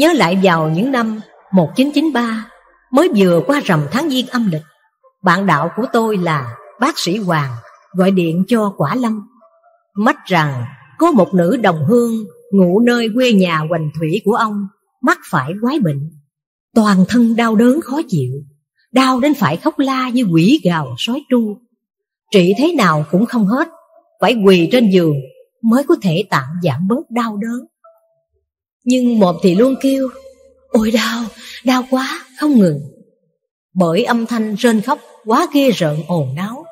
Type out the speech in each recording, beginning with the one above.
Nhớ lại vào những năm 1993 mới vừa qua rằm tháng giêng âm lịch, bạn đạo của tôi là bác sĩ Hoàng gọi điện cho Quả Lâm. Mách rằng có một nữ đồng hương ngủ nơi quê nhà Hoành Thủy của ông mắc phải quái bệnh, toàn thân đau đớn khó chịu, đau đến phải khóc la như quỷ gào sói tru. Trị thế nào cũng không hết, phải quỳ trên giường mới có thể tạm giảm bớt đau đớn. Nhưng một thì luôn kêu Ôi đau, đau quá, không ngừng Bởi âm thanh rên khóc quá ghê rợn ồn náo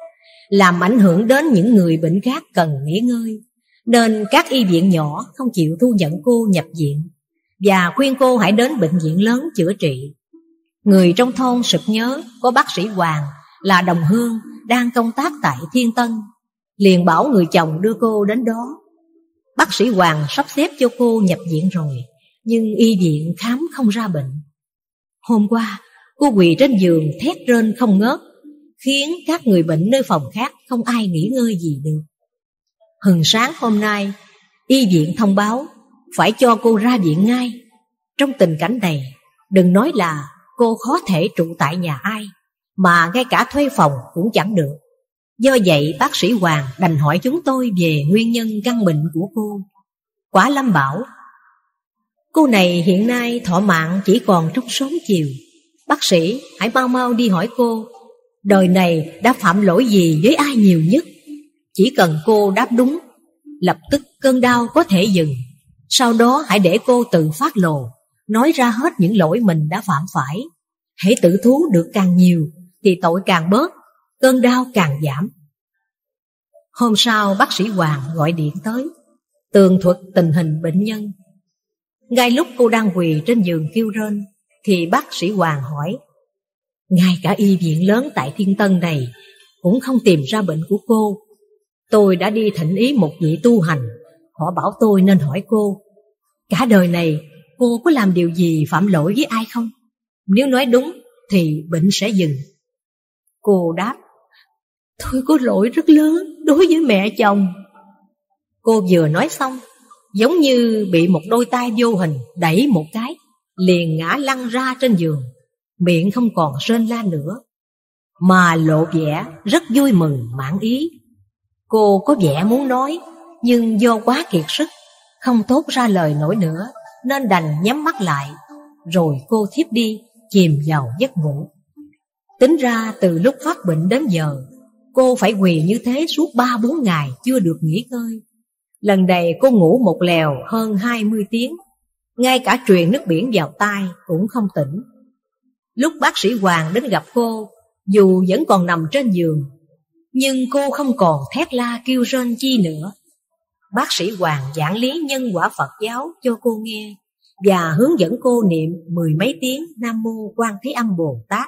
Làm ảnh hưởng đến những người bệnh khác cần nghỉ ngơi Nên các y viện nhỏ không chịu thu nhận cô nhập viện Và khuyên cô hãy đến bệnh viện lớn chữa trị Người trong thôn sực nhớ có bác sĩ Hoàng là đồng hương đang công tác tại Thiên Tân Liền bảo người chồng đưa cô đến đó Bác sĩ Hoàng sắp xếp cho cô nhập viện rồi, nhưng y viện khám không ra bệnh. Hôm qua, cô quỳ trên giường thét rên không ngớt, khiến các người bệnh nơi phòng khác không ai nghỉ ngơi gì được. Hừng sáng hôm nay, y viện thông báo phải cho cô ra viện ngay. Trong tình cảnh này, đừng nói là cô khó thể trụ tại nhà ai, mà ngay cả thuê phòng cũng chẳng được. Do vậy bác sĩ Hoàng đành hỏi chúng tôi về nguyên nhân căn bệnh của cô. Quả Lâm bảo, cô này hiện nay thọ mạng chỉ còn trong sớm chiều. Bác sĩ hãy mau mau đi hỏi cô, đời này đã phạm lỗi gì với ai nhiều nhất? Chỉ cần cô đáp đúng, lập tức cơn đau có thể dừng. Sau đó hãy để cô tự phát lộ, nói ra hết những lỗi mình đã phạm phải. Hãy tự thú được càng nhiều thì tội càng bớt cơn đau càng giảm. Hôm sau bác sĩ Hoàng gọi điện tới, tường thuật tình hình bệnh nhân. Ngay lúc cô đang quỳ trên giường kêu rên, thì bác sĩ Hoàng hỏi, ngay cả y viện lớn tại Thiên Tân này cũng không tìm ra bệnh của cô. Tôi đã đi thỉnh ý một vị tu hành, họ bảo tôi nên hỏi cô. Cả đời này cô có làm điều gì phạm lỗi với ai không? Nếu nói đúng thì bệnh sẽ dừng. Cô đáp, Tôi có lỗi rất lớn đối với mẹ chồng. Cô vừa nói xong, giống như bị một đôi tay vô hình đẩy một cái, liền ngã lăn ra trên giường, miệng không còn rên la nữa, mà lộ vẻ rất vui mừng mãn ý. Cô có vẻ muốn nói, nhưng do quá kiệt sức, không tốt ra lời nổi nữa, nên đành nhắm mắt lại, rồi cô thiếp đi, chìm vào giấc ngủ. Tính ra từ lúc phát bệnh đến giờ, Cô phải quỳ như thế suốt ba bốn ngày chưa được nghỉ ngơi. Lần này cô ngủ một lèo hơn 20 tiếng, ngay cả truyền nước biển vào tai cũng không tỉnh. Lúc bác sĩ Hoàng đến gặp cô, dù vẫn còn nằm trên giường, nhưng cô không còn thét la kêu rên chi nữa. Bác sĩ Hoàng giảng lý nhân quả Phật giáo cho cô nghe và hướng dẫn cô niệm mười mấy tiếng Nam Mô Quan Thế Âm Bồ Tát.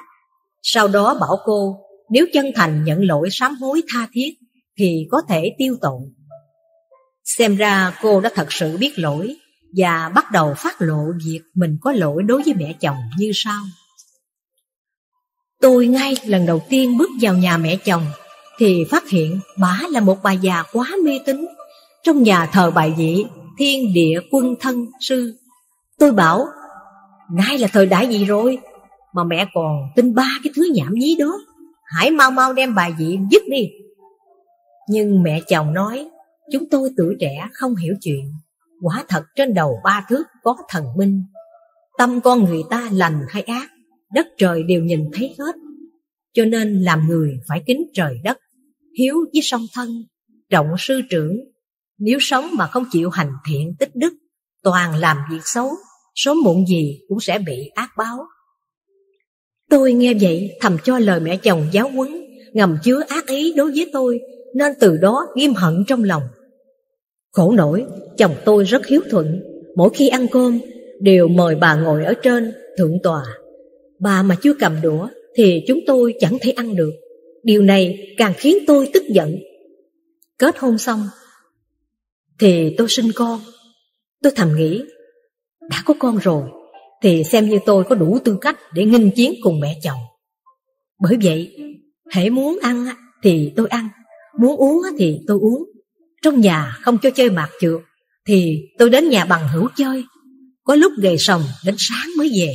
Sau đó bảo cô nếu chân thành nhận lỗi sám hối tha thiết thì có thể tiêu tội. Xem ra cô đã thật sự biết lỗi và bắt đầu phát lộ việc mình có lỗi đối với mẹ chồng như sau. Tôi ngay lần đầu tiên bước vào nhà mẹ chồng thì phát hiện bà là một bà già quá mê tín. Trong nhà thờ bài vị thiên địa quân thân sư. Tôi bảo, nay là thời đại gì rồi mà mẹ còn tin ba cái thứ nhảm nhí đó. Hãy mau mau đem bà diện dứt đi Nhưng mẹ chồng nói Chúng tôi tuổi trẻ không hiểu chuyện Quả thật trên đầu ba thước có thần minh Tâm con người ta lành hay ác Đất trời đều nhìn thấy hết Cho nên làm người phải kính trời đất Hiếu với song thân Trọng sư trưởng Nếu sống mà không chịu hành thiện tích đức Toàn làm việc xấu Số muộn gì cũng sẽ bị ác báo Tôi nghe vậy thầm cho lời mẹ chồng giáo huấn ngầm chứa ác ý đối với tôi nên từ đó ghim hận trong lòng. Khổ nổi, chồng tôi rất hiếu thuận, mỗi khi ăn cơm đều mời bà ngồi ở trên thượng tòa. Bà mà chưa cầm đũa thì chúng tôi chẳng thể ăn được. Điều này càng khiến tôi tức giận. Kết hôn xong thì tôi sinh con. Tôi thầm nghĩ, đã có con rồi thì xem như tôi có đủ tư cách để nghinh chiến cùng mẹ chồng. Bởi vậy, hãy muốn ăn thì tôi ăn, muốn uống thì tôi uống. Trong nhà không cho chơi mạt trượt, thì tôi đến nhà bằng hữu chơi. Có lúc gầy sòng đến sáng mới về.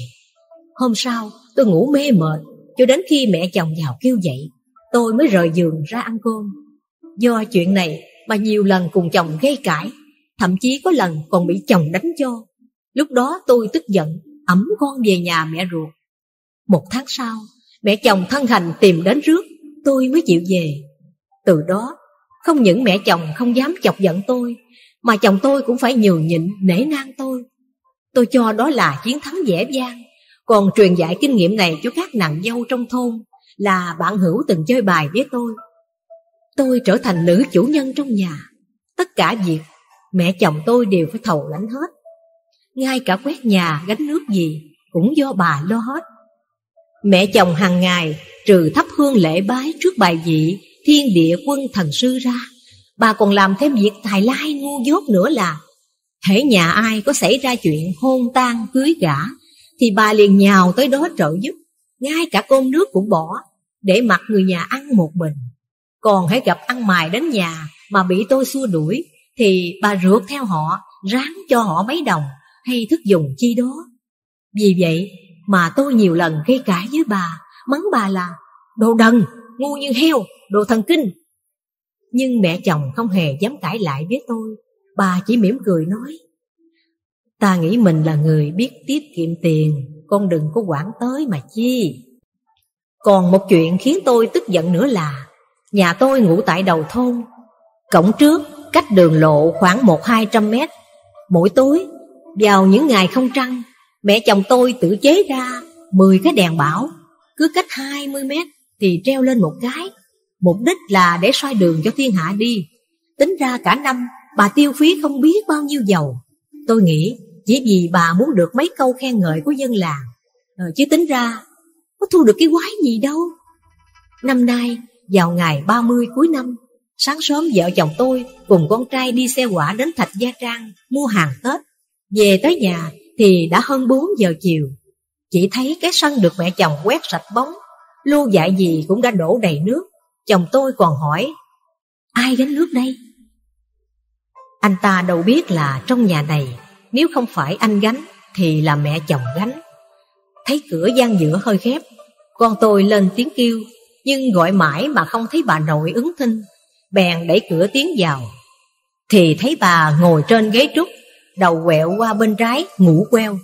Hôm sau, tôi ngủ mê mệt, cho đến khi mẹ chồng vào kêu dậy, tôi mới rời giường ra ăn cơm. Do chuyện này mà nhiều lần cùng chồng gây cãi, thậm chí có lần còn bị chồng đánh cho. Lúc đó tôi tức giận ẩm con về nhà mẹ ruột. Một tháng sau, mẹ chồng thân hành tìm đến rước, tôi mới chịu về. Từ đó, không những mẹ chồng không dám chọc giận tôi, mà chồng tôi cũng phải nhường nhịn, nể nang tôi. Tôi cho đó là chiến thắng dễ dàng, còn truyền dạy kinh nghiệm này cho các nàng dâu trong thôn là bạn hữu từng chơi bài với tôi. Tôi trở thành nữ chủ nhân trong nhà, tất cả việc mẹ chồng tôi đều phải thầu lãnh hết ngay cả quét nhà, gánh nước gì cũng do bà lo hết. Mẹ chồng hàng ngày trừ thắp hương lễ bái trước bài vị thiên địa quân thần sư ra, bà còn làm thêm việc tài lai ngu dốt nữa là thể nhà ai có xảy ra chuyện hôn tan cưới gả thì bà liền nhào tới đó trợ giúp, ngay cả cơm nước cũng bỏ để mặc người nhà ăn một mình. Còn hãy gặp ăn mài đến nhà mà bị tôi xua đuổi thì bà rượt theo họ, ráng cho họ mấy đồng hay thức dùng chi đó. Vì vậy mà tôi nhiều lần gây cãi với bà, mắng bà là đồ đần, ngu như heo, đồ thần kinh. Nhưng mẹ chồng không hề dám cãi lại với tôi, bà chỉ mỉm cười nói. Ta nghĩ mình là người biết tiết kiệm tiền, con đừng có quản tới mà chi. Còn một chuyện khiến tôi tức giận nữa là Nhà tôi ngủ tại đầu thôn Cổng trước cách đường lộ khoảng một hai trăm mét Mỗi tối vào những ngày không trăng, mẹ chồng tôi tự chế ra mười cái đèn bảo, cứ cách hai mươi mét thì treo lên một cái. Mục đích là để soi đường cho thiên hạ đi. Tính ra cả năm, bà tiêu phí không biết bao nhiêu dầu. Tôi nghĩ chỉ vì bà muốn được mấy câu khen ngợi của dân làng. Ờ, chứ tính ra, có thu được cái quái gì đâu. Năm nay, vào ngày 30 cuối năm, sáng sớm vợ chồng tôi cùng con trai đi xe quả đến Thạch Gia Trang mua hàng Tết. Về tới nhà thì đã hơn 4 giờ chiều. Chỉ thấy cái sân được mẹ chồng quét sạch bóng, lưu dại gì cũng đã đổ đầy nước. Chồng tôi còn hỏi, ai gánh nước đây? Anh ta đâu biết là trong nhà này, nếu không phải anh gánh thì là mẹ chồng gánh. Thấy cửa gian giữa hơi khép, con tôi lên tiếng kêu, nhưng gọi mãi mà không thấy bà nội ứng thinh. Bèn đẩy cửa tiến vào, thì thấy bà ngồi trên ghế trúc đầu quẹo qua bên trái, ngủ queo.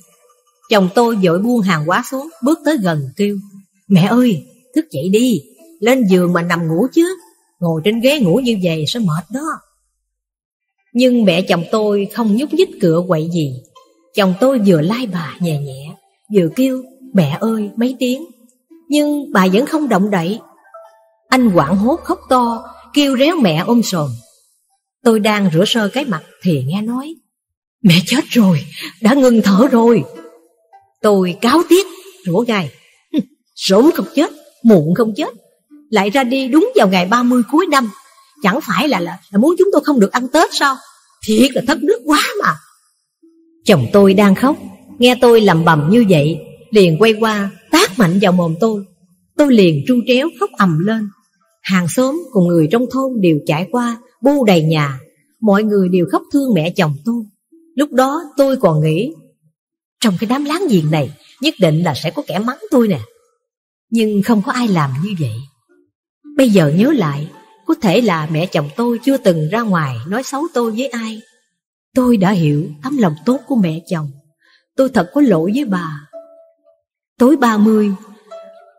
Chồng tôi vội buông hàng quá xuống, bước tới gần kêu. Mẹ ơi, thức dậy đi, lên giường mà nằm ngủ chứ, ngồi trên ghế ngủ như vậy sẽ mệt đó. Nhưng mẹ chồng tôi không nhúc nhích cửa quậy gì. Chồng tôi vừa lai bà nhẹ nhẹ, vừa kêu mẹ ơi mấy tiếng. Nhưng bà vẫn không động đậy. Anh quảng hốt khóc to, kêu réo mẹ ôm sồn. Tôi đang rửa sơ cái mặt thì nghe nói Mẹ chết rồi, đã ngừng thở rồi. Tôi cáo tiếc, rủa gai. Sớm không chết, muộn không chết. Lại ra đi đúng vào ngày 30 cuối năm. Chẳng phải là, là, là muốn chúng tôi không được ăn Tết sao? Thiệt là thất nước quá mà. Chồng tôi đang khóc, nghe tôi lầm bầm như vậy, liền quay qua, tát mạnh vào mồm tôi. Tôi liền tru tréo khóc ầm lên. Hàng xóm cùng người trong thôn đều chạy qua, bu đầy nhà. Mọi người đều khóc thương mẹ chồng tôi. Lúc đó tôi còn nghĩ Trong cái đám láng giềng này Nhất định là sẽ có kẻ mắng tôi nè Nhưng không có ai làm như vậy Bây giờ nhớ lại Có thể là mẹ chồng tôi chưa từng ra ngoài Nói xấu tôi với ai Tôi đã hiểu tấm lòng tốt của mẹ chồng Tôi thật có lỗi với bà Tối 30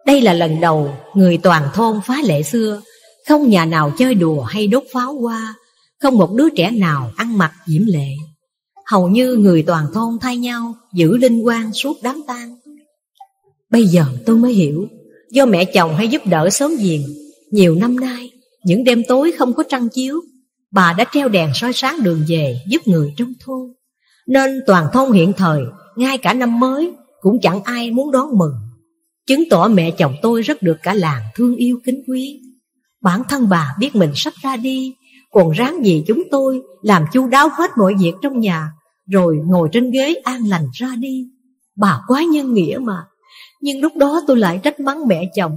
Đây là lần đầu Người toàn thôn phá lệ xưa Không nhà nào chơi đùa hay đốt pháo hoa Không một đứa trẻ nào ăn mặc diễm lệ Hầu như người toàn thôn thay nhau Giữ linh quan suốt đám tang Bây giờ tôi mới hiểu Do mẹ chồng hay giúp đỡ sớm giềng Nhiều năm nay Những đêm tối không có trăng chiếu Bà đã treo đèn soi sáng đường về Giúp người trong thôn Nên toàn thôn hiện thời Ngay cả năm mới Cũng chẳng ai muốn đón mừng Chứng tỏ mẹ chồng tôi rất được cả làng thương yêu kính quý Bản thân bà biết mình sắp ra đi còn ráng gì chúng tôi làm chu đáo hết mọi việc trong nhà Rồi ngồi trên ghế an lành ra đi Bà quá nhân nghĩa mà Nhưng lúc đó tôi lại trách mắng mẹ chồng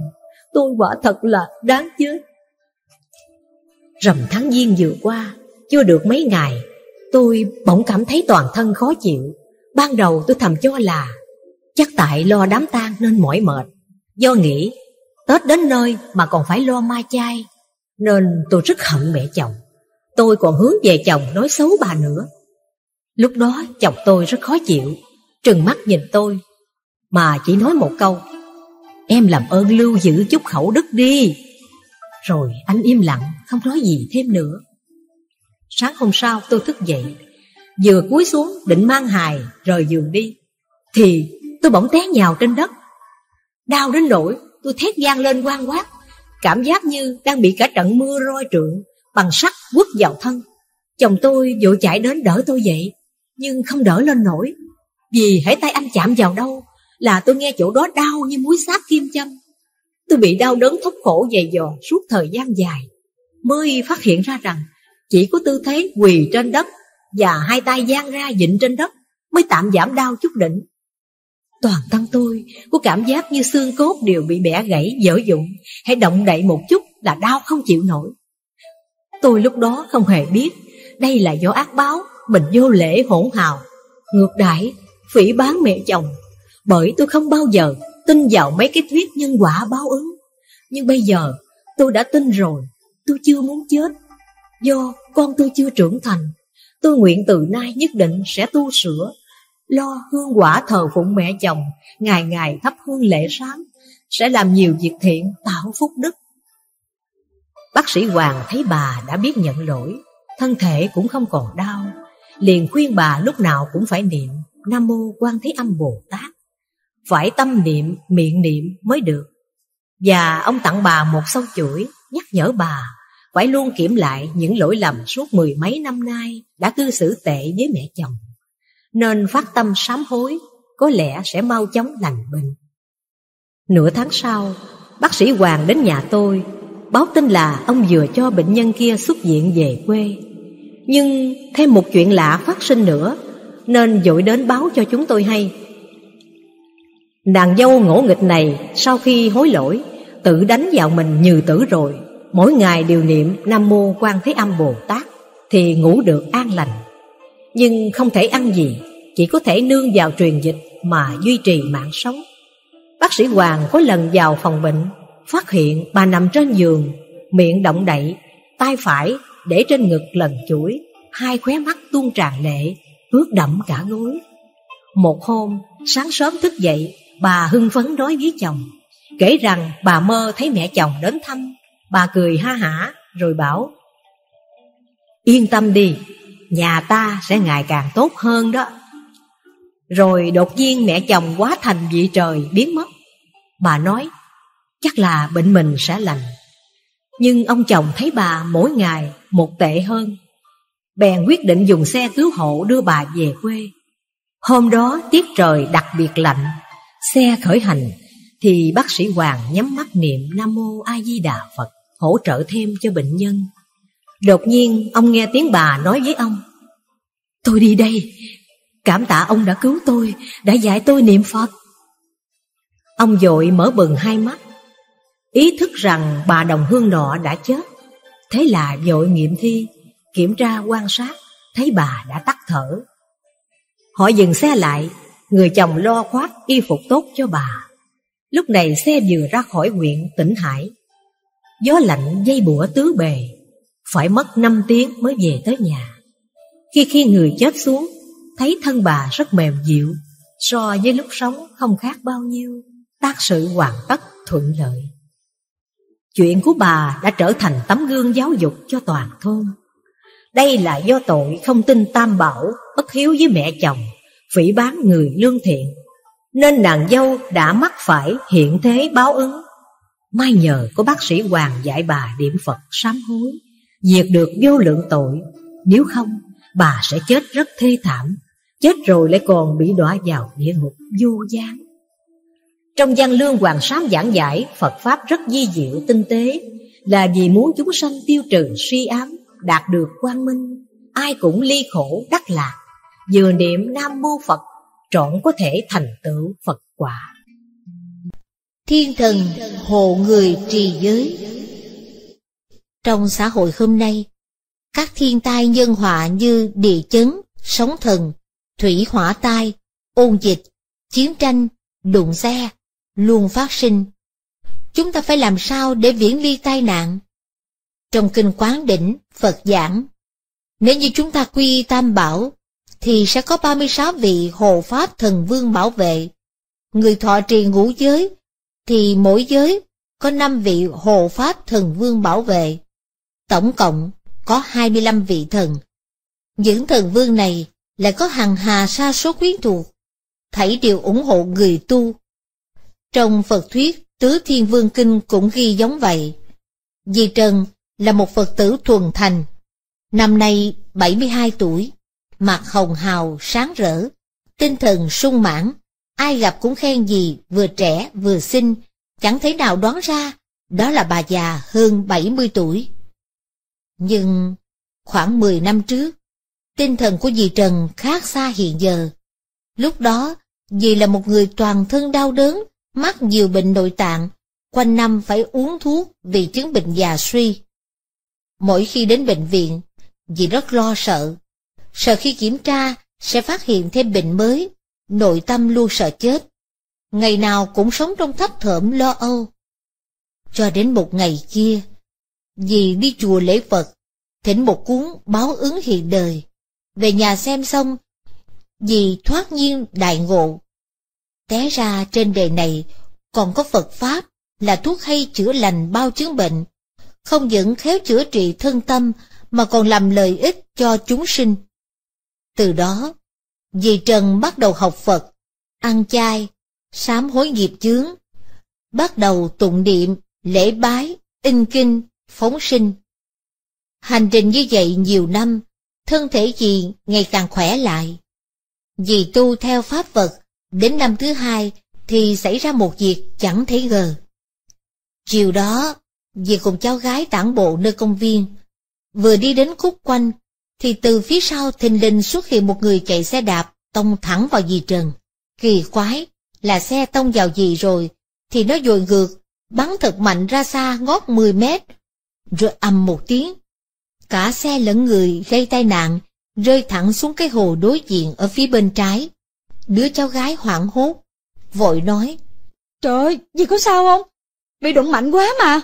Tôi quả thật là đáng chết Rằm tháng giêng vừa qua Chưa được mấy ngày Tôi bỗng cảm thấy toàn thân khó chịu Ban đầu tôi thầm cho là Chắc tại lo đám tang nên mỏi mệt Do nghĩ Tết đến nơi mà còn phải lo ma chay Nên tôi rất hận mẹ chồng Tôi còn hướng về chồng nói xấu bà nữa. Lúc đó chồng tôi rất khó chịu, trừng mắt nhìn tôi, mà chỉ nói một câu. Em làm ơn lưu giữ chút khẩu đức đi. Rồi anh im lặng, không nói gì thêm nữa. Sáng hôm sau tôi thức dậy, vừa cúi xuống định mang hài rời giường đi, thì tôi bỗng té nhào trên đất. Đau đến nỗi tôi thét gian lên quang quát, cảm giác như đang bị cả trận mưa roi trượng bằng sắt quất vào thân. Chồng tôi vội chạy đến đỡ tôi dậy, nhưng không đỡ lên nổi. Vì hãy tay anh chạm vào đâu là tôi nghe chỗ đó đau như muối sát kim châm. Tôi bị đau đớn thốc khổ dày dò suốt thời gian dài, mới phát hiện ra rằng chỉ có tư thế quỳ trên đất và hai tay giang ra dịnh trên đất mới tạm giảm đau chút đỉnh. Toàn thân tôi có cảm giác như xương cốt đều bị bẻ gãy dở dụng, hay động đậy một chút là đau không chịu nổi. Tôi lúc đó không hề biết Đây là do ác báo Mình vô lễ hỗn hào Ngược đãi phỉ bán mẹ chồng Bởi tôi không bao giờ tin vào mấy cái thuyết nhân quả báo ứng Nhưng bây giờ tôi đã tin rồi Tôi chưa muốn chết Do con tôi chưa trưởng thành Tôi nguyện từ nay nhất định sẽ tu sửa Lo hương quả thờ phụng mẹ chồng Ngày ngày thắp hương lễ sáng Sẽ làm nhiều việc thiện tạo phúc đức Bác sĩ Hoàng thấy bà đã biết nhận lỗi, thân thể cũng không còn đau, liền khuyên bà lúc nào cũng phải niệm Nam Mô Quan Thế Âm Bồ Tát. Phải tâm niệm, miệng niệm mới được. Và ông tặng bà một sâu chuỗi, nhắc nhở bà phải luôn kiểm lại những lỗi lầm suốt mười mấy năm nay đã cư xử tệ với mẹ chồng. Nên phát tâm sám hối, có lẽ sẽ mau chóng lành bệnh. Nửa tháng sau, bác sĩ Hoàng đến nhà tôi báo tin là ông vừa cho bệnh nhân kia xuất viện về quê. Nhưng thêm một chuyện lạ phát sinh nữa, nên dội đến báo cho chúng tôi hay. Nàng dâu ngỗ nghịch này sau khi hối lỗi, tự đánh vào mình như tử rồi. Mỗi ngày đều niệm Nam Mô Quan Thế Âm Bồ Tát thì ngủ được an lành. Nhưng không thể ăn gì, chỉ có thể nương vào truyền dịch mà duy trì mạng sống. Bác sĩ Hoàng có lần vào phòng bệnh phát hiện bà nằm trên giường, miệng động đậy, tay phải để trên ngực lần chuỗi, hai khóe mắt tuôn tràn lệ, ướt đẫm cả gối. Một hôm, sáng sớm thức dậy, bà hưng phấn nói với chồng, kể rằng bà mơ thấy mẹ chồng đến thăm, bà cười ha hả rồi bảo, yên tâm đi, nhà ta sẽ ngày càng tốt hơn đó. Rồi đột nhiên mẹ chồng quá thành vị trời biến mất. Bà nói chắc là bệnh mình sẽ lành. Nhưng ông chồng thấy bà mỗi ngày một tệ hơn, bèn quyết định dùng xe cứu hộ đưa bà về quê. Hôm đó tiết trời đặc biệt lạnh, xe khởi hành thì bác sĩ Hoàng nhắm mắt niệm Nam Mô A Di Đà Phật hỗ trợ thêm cho bệnh nhân. Đột nhiên ông nghe tiếng bà nói với ông Tôi đi đây, cảm tạ ông đã cứu tôi, đã dạy tôi niệm Phật. Ông dội mở bừng hai mắt, ý thức rằng bà đồng hương nọ đã chết. Thế là dội nghiệm thi, kiểm tra quan sát, thấy bà đã tắt thở. Họ dừng xe lại, người chồng lo khoác y phục tốt cho bà. Lúc này xe vừa ra khỏi huyện tỉnh Hải. Gió lạnh dây bủa tứ bề, phải mất 5 tiếng mới về tới nhà. Khi khi người chết xuống, thấy thân bà rất mềm dịu, so với lúc sống không khác bao nhiêu, tác sự hoàn tất thuận lợi. Chuyện của bà đã trở thành tấm gương giáo dục cho toàn thôn. Đây là do tội không tin tam bảo, bất hiếu với mẹ chồng, phỉ bán người lương thiện. Nên nàng dâu đã mắc phải hiện thế báo ứng. Mai nhờ có bác sĩ Hoàng dạy bà niệm Phật sám hối, diệt được vô lượng tội. Nếu không, bà sẽ chết rất thê thảm, chết rồi lại còn bị đọa vào địa ngục vô gián. Trong gian lương Hoàng Sám giảng giải, Phật Pháp rất di diệu, tinh tế, là vì muốn chúng sanh tiêu trừ suy ám, đạt được quang minh, ai cũng ly khổ đắc lạc, vừa niệm Nam Mô Phật, trọn có thể thành tựu Phật quả. Thiên thần hộ người trì giới Trong xã hội hôm nay, các thiên tai nhân họa như địa chấn, sóng thần, thủy hỏa tai, ôn dịch, chiến tranh, đụng xe, luôn phát sinh. Chúng ta phải làm sao để viễn ly tai nạn? Trong kinh quán đỉnh, Phật giảng, nếu như chúng ta quy tam bảo, thì sẽ có 36 vị hộ pháp thần vương bảo vệ. Người thọ trì ngũ giới, thì mỗi giới có 5 vị hộ pháp thần vương bảo vệ. Tổng cộng có 25 vị thần. Những thần vương này lại có hàng hà sa số quyến thuộc, thảy đều ủng hộ người tu trong Phật thuyết Tứ Thiên Vương Kinh cũng ghi giống vậy. Di Trần là một Phật tử thuần thành. Năm nay 72 tuổi, mặt hồng hào sáng rỡ, tinh thần sung mãn, ai gặp cũng khen gì vừa trẻ vừa xinh, chẳng thấy nào đoán ra đó là bà già hơn 70 tuổi. Nhưng khoảng 10 năm trước, tinh thần của dì Trần khác xa hiện giờ. Lúc đó, dì là một người toàn thân đau đớn, mắc nhiều bệnh nội tạng, quanh năm phải uống thuốc vì chứng bệnh già suy. Mỗi khi đến bệnh viện, dì rất lo sợ. Sợ khi kiểm tra sẽ phát hiện thêm bệnh mới, nội tâm luôn sợ chết. Ngày nào cũng sống trong thấp thởm lo âu. Cho đến một ngày kia, dì đi chùa lễ Phật, thỉnh một cuốn báo ứng hiện đời. Về nhà xem xong, dì thoát nhiên đại ngộ, Té ra trên đề này còn có Phật Pháp là thuốc hay chữa lành bao chứng bệnh. Không những khéo chữa trị thân tâm mà còn làm lợi ích cho chúng sinh. Từ đó, dì Trần bắt đầu học Phật, ăn chay, sám hối nghiệp chướng, bắt đầu tụng niệm, lễ bái, in kinh, phóng sinh. Hành trình như vậy nhiều năm, thân thể dì ngày càng khỏe lại. Dì tu theo pháp Phật Đến năm thứ hai thì xảy ra một việc chẳng thấy ngờ. Chiều đó, Diệp cùng cháu gái tản bộ nơi công viên. Vừa đi đến khúc quanh, thì từ phía sau thình lình xuất hiện một người chạy xe đạp tông thẳng vào dì Trần. Kỳ quái, là xe tông vào dì rồi, thì nó dội ngược, bắn thật mạnh ra xa ngót 10 mét, rồi ầm một tiếng. Cả xe lẫn người gây tai nạn, rơi thẳng xuống cái hồ đối diện ở phía bên trái. Đứa cháu gái hoảng hốt, vội nói. Trời ơi, gì có sao không? Bị đụng mạnh quá mà.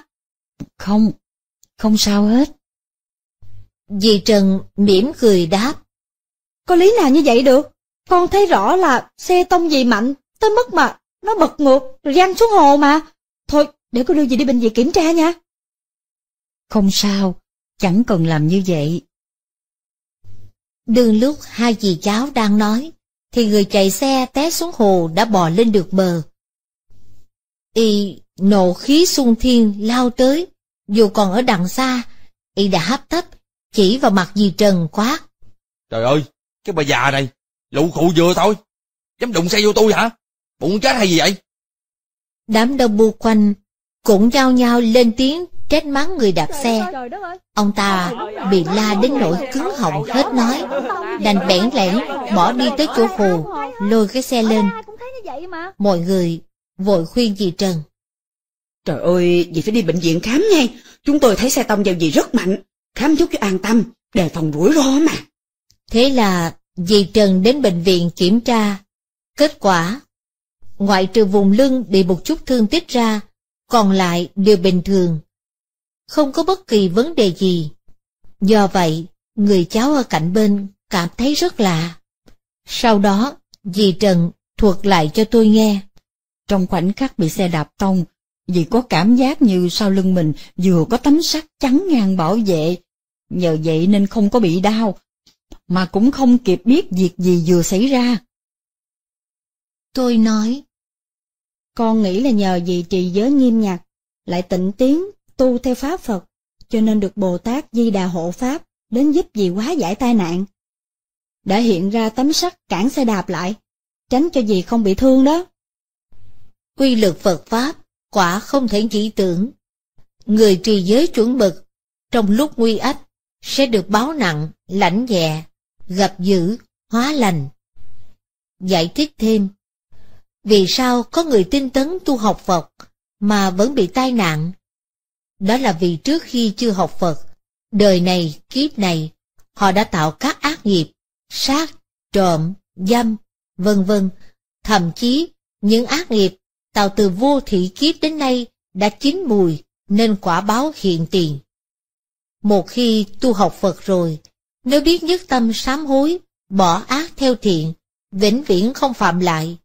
Không, không sao hết. Dì Trần mỉm cười đáp. Có lý nào như vậy được? Con thấy rõ là xe tông dì mạnh, tới mức mà nó bật ngược rồi răng xuống hồ mà. Thôi, để con đưa dì đi bệnh viện kiểm tra nha. Không sao, chẳng cần làm như vậy. Đương lúc hai dì cháu đang nói, thì người chạy xe té xuống hồ đã bò lên được bờ. Y nộ khí xung thiên lao tới, dù còn ở đằng xa, Y đã hấp tấp, chỉ vào mặt dì Trần quát. Trời ơi, cái bà già này, lụ khụ vừa thôi, dám đụng xe vô tôi hả? Bụng chết hay gì vậy? Đám đông bu quanh, cũng nhao nhao lên tiếng trách mắng người đạp xe ông ta bị la đến nỗi cứng họng hết nói đành bẽn lẽn bỏ đi tới chỗ hồ lôi cái xe lên mọi người vội khuyên dì trần trời ơi dì phải đi bệnh viện khám ngay chúng tôi thấy xe tông vào dì rất mạnh khám giúp cho an tâm đề phòng rủi ro mà thế là dì trần đến bệnh viện kiểm tra kết quả ngoại trừ vùng lưng bị một chút thương tích ra còn lại đều bình thường. Không có bất kỳ vấn đề gì. Do vậy, người cháu ở cạnh bên cảm thấy rất lạ. Sau đó, dì Trần thuật lại cho tôi nghe. Trong khoảnh khắc bị xe đạp tông, dì có cảm giác như sau lưng mình vừa có tấm sắt chắn ngang bảo vệ. Nhờ vậy nên không có bị đau, mà cũng không kịp biết việc gì vừa xảy ra. Tôi nói, con nghĩ là nhờ gì trì giới nghiêm nhặt, lại tịnh tiến, tu theo Pháp Phật, cho nên được Bồ Tát Di Đà hộ Pháp đến giúp gì hóa giải tai nạn. Đã hiện ra tấm sắt cản xe đạp lại, tránh cho gì không bị thương đó. Quy lực Phật Pháp quả không thể chỉ tưởng. Người trì giới chuẩn bực trong lúc nguy ách, sẽ được báo nặng, lãnh nhẹ, gặp dữ, hóa lành. Giải thích thêm, vì sao có người tinh tấn tu học Phật mà vẫn bị tai nạn? Đó là vì trước khi chưa học Phật, đời này, kiếp này, họ đã tạo các ác nghiệp, sát, trộm, dâm, vân vân. Thậm chí, những ác nghiệp tạo từ vô thị kiếp đến nay đã chín mùi nên quả báo hiện tiền. Một khi tu học Phật rồi, nếu biết nhất tâm sám hối, bỏ ác theo thiện, vĩnh viễn không phạm lại,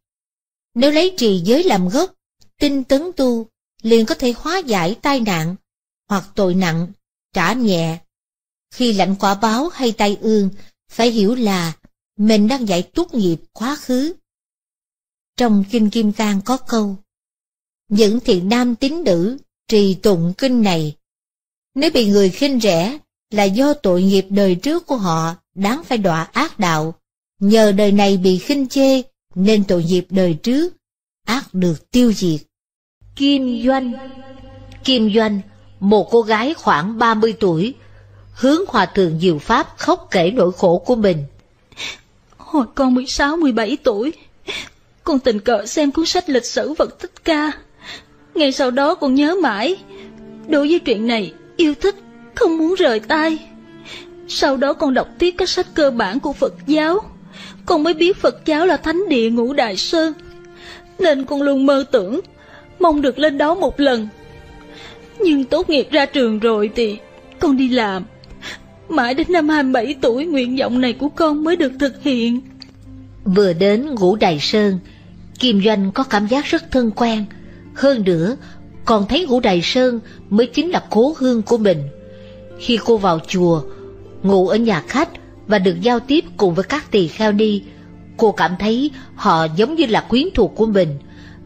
nếu lấy trì giới làm gốc, tinh tấn tu, liền có thể hóa giải tai nạn, hoặc tội nặng, trả nhẹ. Khi lãnh quả báo hay tai ương, phải hiểu là mình đang giải tuốt nghiệp quá khứ. Trong Kinh Kim Cang có câu, những thiện nam tín nữ trì tụng kinh này, nếu bị người khinh rẻ là do tội nghiệp đời trước của họ đáng phải đọa ác đạo, nhờ đời này bị khinh chê nên tội nghiệp đời trước, ác được tiêu diệt. Kim Doanh Kim Doanh, một cô gái khoảng 30 tuổi, hướng Hòa Thượng Diệu Pháp khóc kể nỗi khổ của mình. Hồi con 16-17 tuổi, con tình cờ xem cuốn sách lịch sử vật tích ca. Ngày sau đó con nhớ mãi, đối với chuyện này yêu thích, không muốn rời tay. Sau đó con đọc tiếp các sách cơ bản của Phật giáo, con mới biết Phật giáo là thánh địa ngũ đại sơn Nên con luôn mơ tưởng Mong được lên đó một lần Nhưng tốt nghiệp ra trường rồi thì Con đi làm Mãi đến năm 27 tuổi Nguyện vọng này của con mới được thực hiện Vừa đến ngũ đại sơn Kim Doanh có cảm giác rất thân quen Hơn nữa Còn thấy ngũ đại sơn Mới chính là cố hương của mình Khi cô vào chùa Ngủ ở nhà khách và được giao tiếp cùng với các tỳ kheo đi, cô cảm thấy họ giống như là quyến thuộc của mình,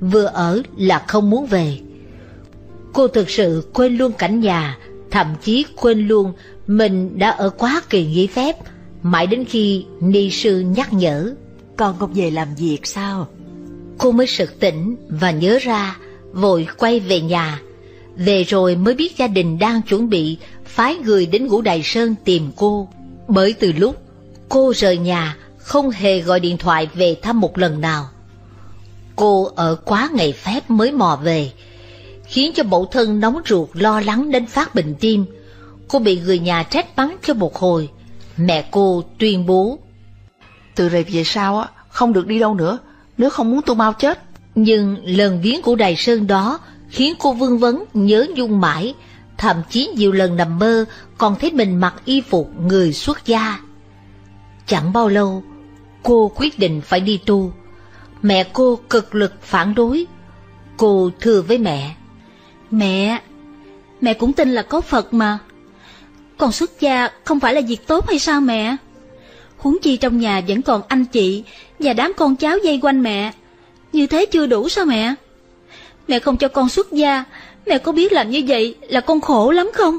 vừa ở là không muốn về. Cô thực sự quên luôn cảnh nhà, thậm chí quên luôn mình đã ở quá kỳ nghỉ phép, mãi đến khi ni sư nhắc nhở. Con không về làm việc sao? Cô mới sực tỉnh và nhớ ra, vội quay về nhà. Về rồi mới biết gia đình đang chuẩn bị phái người đến ngũ đài sơn tìm cô. Bởi từ lúc cô rời nhà không hề gọi điện thoại về thăm một lần nào. Cô ở quá ngày phép mới mò về, khiến cho bộ thân nóng ruột lo lắng đến phát bệnh tim. Cô bị người nhà trách mắng cho một hồi. Mẹ cô tuyên bố. Từ rệp về sau không được đi đâu nữa, nếu không muốn tôi mau chết. Nhưng lần viếng của Đài Sơn đó khiến cô vương vấn nhớ nhung mãi, thậm chí nhiều lần nằm mơ còn thấy mình mặc y phục người xuất gia. Chẳng bao lâu, cô quyết định phải đi tu. Mẹ cô cực lực phản đối. Cô thưa với mẹ, Mẹ, mẹ cũng tin là có Phật mà. Còn xuất gia không phải là việc tốt hay sao mẹ? Huống chi trong nhà vẫn còn anh chị và đám con cháu dây quanh mẹ. Như thế chưa đủ sao mẹ? Mẹ không cho con xuất gia Mẹ có biết làm như vậy là con khổ lắm không?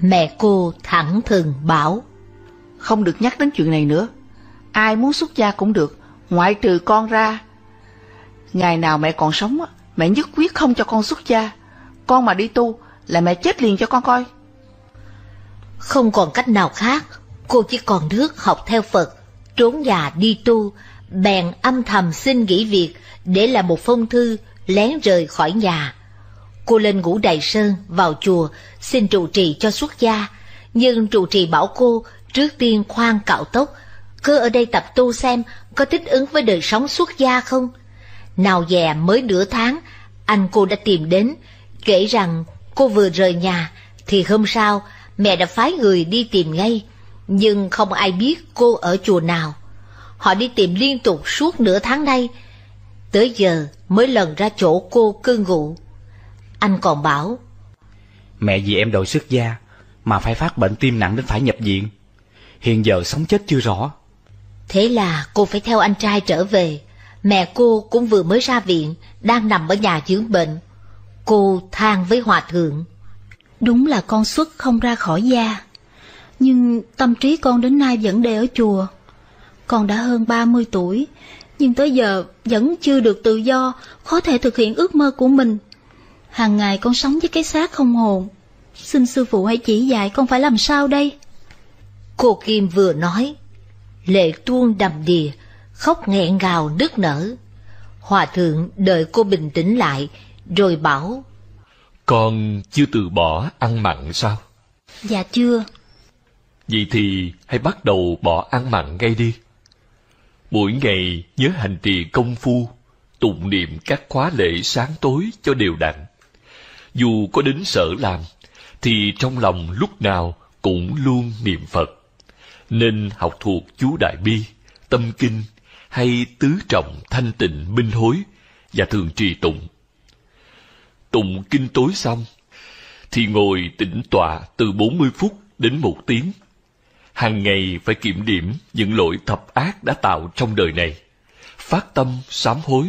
Mẹ cô thẳng thừng bảo Không được nhắc đến chuyện này nữa Ai muốn xuất gia cũng được Ngoại trừ con ra Ngày nào mẹ còn sống Mẹ nhất quyết không cho con xuất gia Con mà đi tu là mẹ chết liền cho con coi Không còn cách nào khác Cô chỉ còn nước học theo Phật Trốn nhà đi tu Bèn âm thầm xin nghỉ việc Để làm một phong thư lén rời khỏi nhà Cô lên ngũ đài sơn vào chùa xin trụ trì cho xuất gia, nhưng trụ trì bảo cô trước tiên khoan cạo tóc, cứ ở đây tập tu xem có thích ứng với đời sống xuất gia không. Nào dè mới nửa tháng, anh cô đã tìm đến, kể rằng cô vừa rời nhà, thì hôm sau mẹ đã phái người đi tìm ngay, nhưng không ai biết cô ở chùa nào. Họ đi tìm liên tục suốt nửa tháng nay, tới giờ mới lần ra chỗ cô cư ngụ. Anh còn bảo Mẹ vì em đòi xuất gia Mà phải phát bệnh tim nặng đến phải nhập viện Hiện giờ sống chết chưa rõ Thế là cô phải theo anh trai trở về Mẹ cô cũng vừa mới ra viện Đang nằm ở nhà dưỡng bệnh Cô than với hòa thượng Đúng là con xuất không ra khỏi gia Nhưng tâm trí con đến nay vẫn để ở chùa Con đã hơn 30 tuổi Nhưng tới giờ vẫn chưa được tự do Có thể thực hiện ước mơ của mình hàng ngày con sống với cái xác không hồn. Xin sư phụ hãy chỉ dạy con phải làm sao đây? Cô Kim vừa nói, lệ tuôn đầm đìa, khóc nghẹn ngào nức nở. Hòa thượng đợi cô bình tĩnh lại, rồi bảo. Con chưa từ bỏ ăn mặn sao? Dạ chưa. Vậy thì hãy bắt đầu bỏ ăn mặn ngay đi. Mỗi ngày nhớ hành trì công phu, tụng niệm các khóa lễ sáng tối cho đều đặn dù có đến sở làm thì trong lòng lúc nào cũng luôn niệm phật nên học thuộc chú đại bi tâm kinh hay tứ trọng thanh tịnh minh hối và thường trì tụng tụng kinh tối xong thì ngồi tĩnh tọa từ bốn mươi phút đến một tiếng. Hàng ngày phải kiểm điểm những lỗi thập ác đã tạo trong đời này, phát tâm sám hối.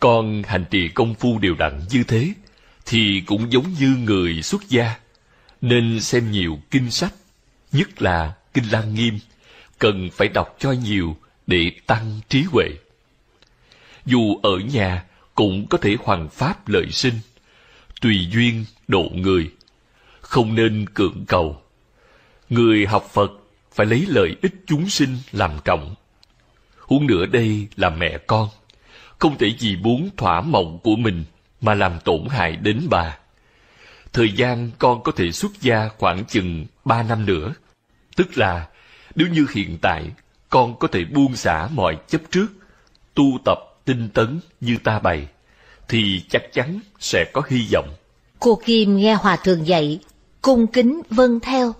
Con hành trì công phu đều đặn như thế thì cũng giống như người xuất gia nên xem nhiều kinh sách nhất là kinh lăng nghiêm cần phải đọc cho nhiều để tăng trí huệ dù ở nhà cũng có thể hoàn pháp lợi sinh tùy duyên độ người không nên cưỡng cầu người học phật phải lấy lợi ích chúng sinh làm trọng huống nữa đây là mẹ con không thể vì muốn thỏa mộng của mình mà làm tổn hại đến bà. Thời gian con có thể xuất gia khoảng chừng ba năm nữa. Tức là, nếu như hiện tại, con có thể buông xả mọi chấp trước, tu tập tinh tấn như ta bày, thì chắc chắn sẽ có hy vọng. Cô Kim nghe Hòa Thượng dạy, cung kính vâng theo.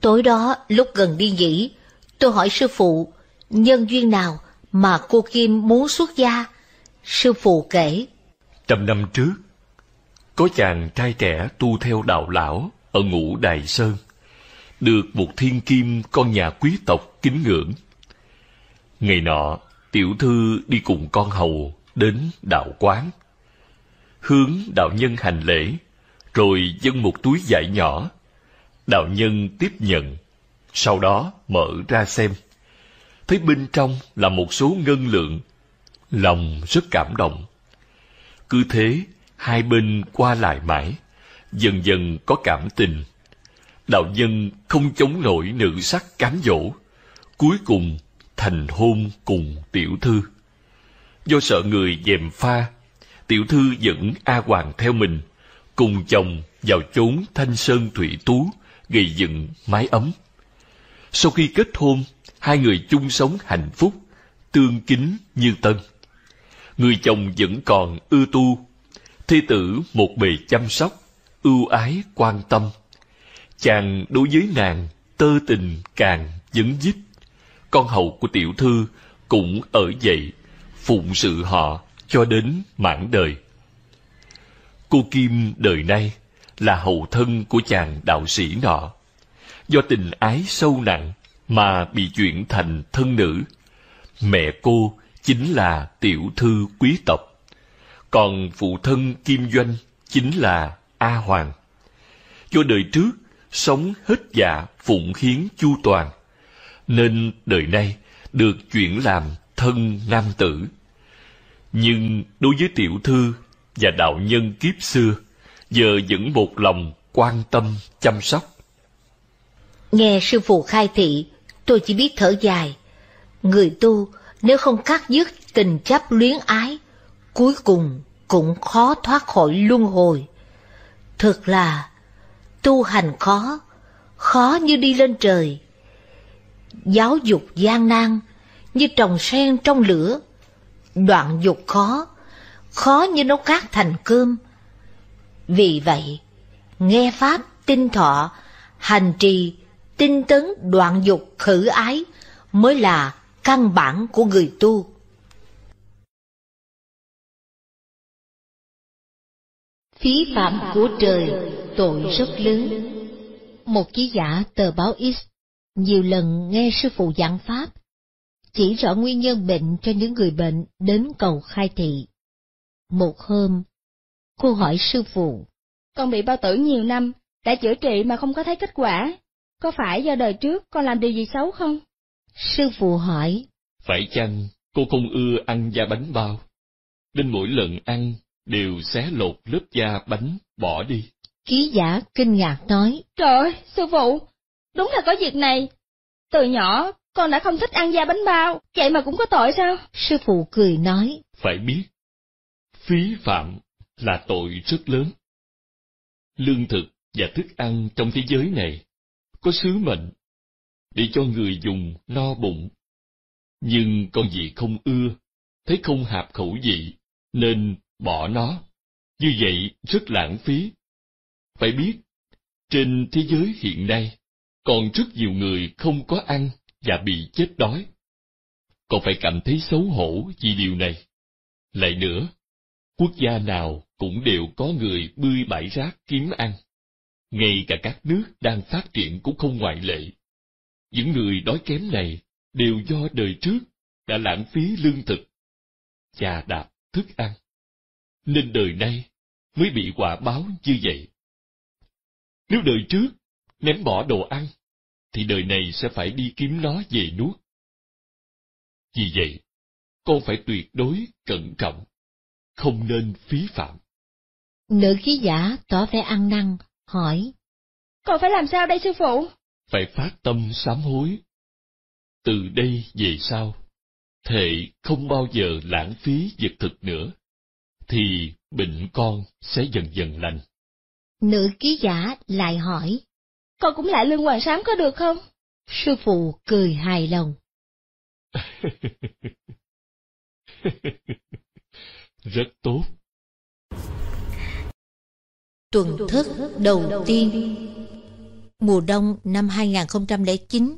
Tối đó, lúc gần đi nghỉ, tôi hỏi sư phụ, nhân duyên nào mà cô Kim muốn xuất gia? Sư phụ kể, trăm năm trước, có chàng trai trẻ tu theo đạo lão ở ngũ Đài Sơn, được một thiên kim con nhà quý tộc kính ngưỡng. Ngày nọ, tiểu thư đi cùng con hầu đến đạo quán. Hướng đạo nhân hành lễ, rồi dâng một túi vải nhỏ. Đạo nhân tiếp nhận, sau đó mở ra xem. Thấy bên trong là một số ngân lượng. Lòng rất cảm động cứ thế, hai bên qua lại mãi, dần dần có cảm tình. Đạo nhân không chống nổi nữ sắc cám dỗ, cuối cùng thành hôn cùng tiểu thư. Do sợ người dèm pha, tiểu thư dẫn A Hoàng theo mình, cùng chồng vào chốn thanh sơn thủy tú, gây dựng mái ấm. Sau khi kết hôn, hai người chung sống hạnh phúc, tương kính như tân người chồng vẫn còn ưu tu thi tử một bề chăm sóc ưu ái quan tâm chàng đối với nàng tơ tình càng dấn dít con hầu của tiểu thư cũng ở dậy phụng sự họ cho đến mãn đời cô kim đời nay là hậu thân của chàng đạo sĩ nọ do tình ái sâu nặng mà bị chuyển thành thân nữ mẹ cô chính là tiểu thư quý tộc còn phụ thân kim doanh chính là a hoàng cho đời trước sống hết dạ phụng khiến chu toàn nên đời nay được chuyển làm thân nam tử nhưng đối với tiểu thư và đạo nhân kiếp xưa giờ vẫn một lòng quan tâm chăm sóc nghe sư phụ khai thị tôi chỉ biết thở dài người tu nếu không cắt dứt tình chấp luyến ái, cuối cùng cũng khó thoát khỏi luân hồi. thực là tu hành khó, khó như đi lên trời. Giáo dục gian nan như trồng sen trong lửa, đoạn dục khó, khó như nấu cát thành cơm. Vì vậy, nghe pháp tinh thọ, hành trì, tinh tấn đoạn dục khử ái mới là căn bản của người tu. Phí phạm của trời, tội rất lớn. Một ký giả tờ báo X nhiều lần nghe sư phụ giảng pháp, chỉ rõ nguyên nhân bệnh cho những người bệnh đến cầu khai thị. Một hôm, cô hỏi sư phụ. Con bị bao tử nhiều năm, đã chữa trị mà không có thấy kết quả. Có phải do đời trước con làm điều gì xấu không? Sư phụ hỏi. Phải chăng cô không ưa ăn da bánh bao? Nên mỗi lần ăn đều xé lột lớp da bánh bỏ đi. Ký giả kinh ngạc nói. Trời sư phụ, đúng là có việc này. Từ nhỏ con đã không thích ăn da bánh bao, vậy mà cũng có tội sao? Sư phụ cười nói. Phải biết, phí phạm là tội rất lớn. Lương thực và thức ăn trong thế giới này có sứ mệnh để cho người dùng no bụng. Nhưng con gì không ưa, thấy không hạp khẩu vị, nên bỏ nó. Như vậy rất lãng phí. Phải biết, trên thế giới hiện nay, còn rất nhiều người không có ăn và bị chết đói. Còn phải cảm thấy xấu hổ vì điều này. Lại nữa, quốc gia nào cũng đều có người bươi bãi rác kiếm ăn. Ngay cả các nước đang phát triển cũng không ngoại lệ những người đói kém này đều do đời trước đã lãng phí lương thực, chà đạp thức ăn, nên đời nay mới bị quả báo như vậy. Nếu đời trước ném bỏ đồ ăn, thì đời này sẽ phải đi kiếm nó về nuốt. Vì vậy, con phải tuyệt đối cẩn trọng, không nên phí phạm. Nữ khí giả tỏ vẻ ăn năn, hỏi. Con phải làm sao đây sư phụ? phải phát tâm sám hối. Từ đây về sau, thệ không bao giờ lãng phí vật thực nữa, thì bệnh con sẽ dần dần lành. Nữ ký giả lại hỏi, con cũng lại lưng hoàng sám có được không? Sư phụ cười hài lòng. Rất tốt. Tuần thức đầu tiên mùa đông năm 2009.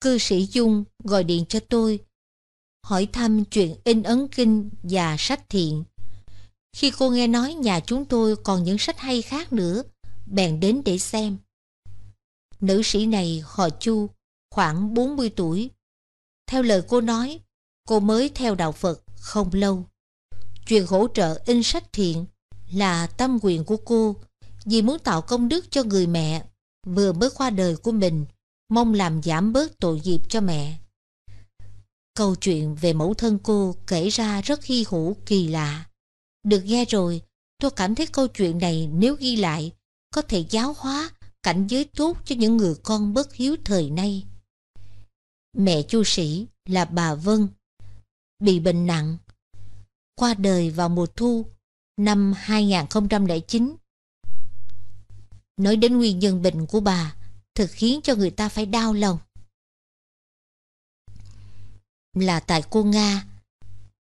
Cư sĩ Dung gọi điện cho tôi, hỏi thăm chuyện in ấn kinh và sách thiện. Khi cô nghe nói nhà chúng tôi còn những sách hay khác nữa, bèn đến để xem. Nữ sĩ này họ Chu, khoảng 40 tuổi. Theo lời cô nói, cô mới theo đạo Phật không lâu. Chuyện hỗ trợ in sách thiện là tâm nguyện của cô vì muốn tạo công đức cho người mẹ vừa mới qua đời của mình, mong làm giảm bớt tội nghiệp cho mẹ. Câu chuyện về mẫu thân cô kể ra rất hy hữu kỳ lạ. Được nghe rồi, tôi cảm thấy câu chuyện này nếu ghi lại, có thể giáo hóa cảnh giới tốt cho những người con bất hiếu thời nay. Mẹ chu sĩ là bà Vân, bị bệnh nặng, qua đời vào mùa thu năm 2009 Nói đến nguyên nhân bệnh của bà Thực khiến cho người ta phải đau lòng Là tại cô Nga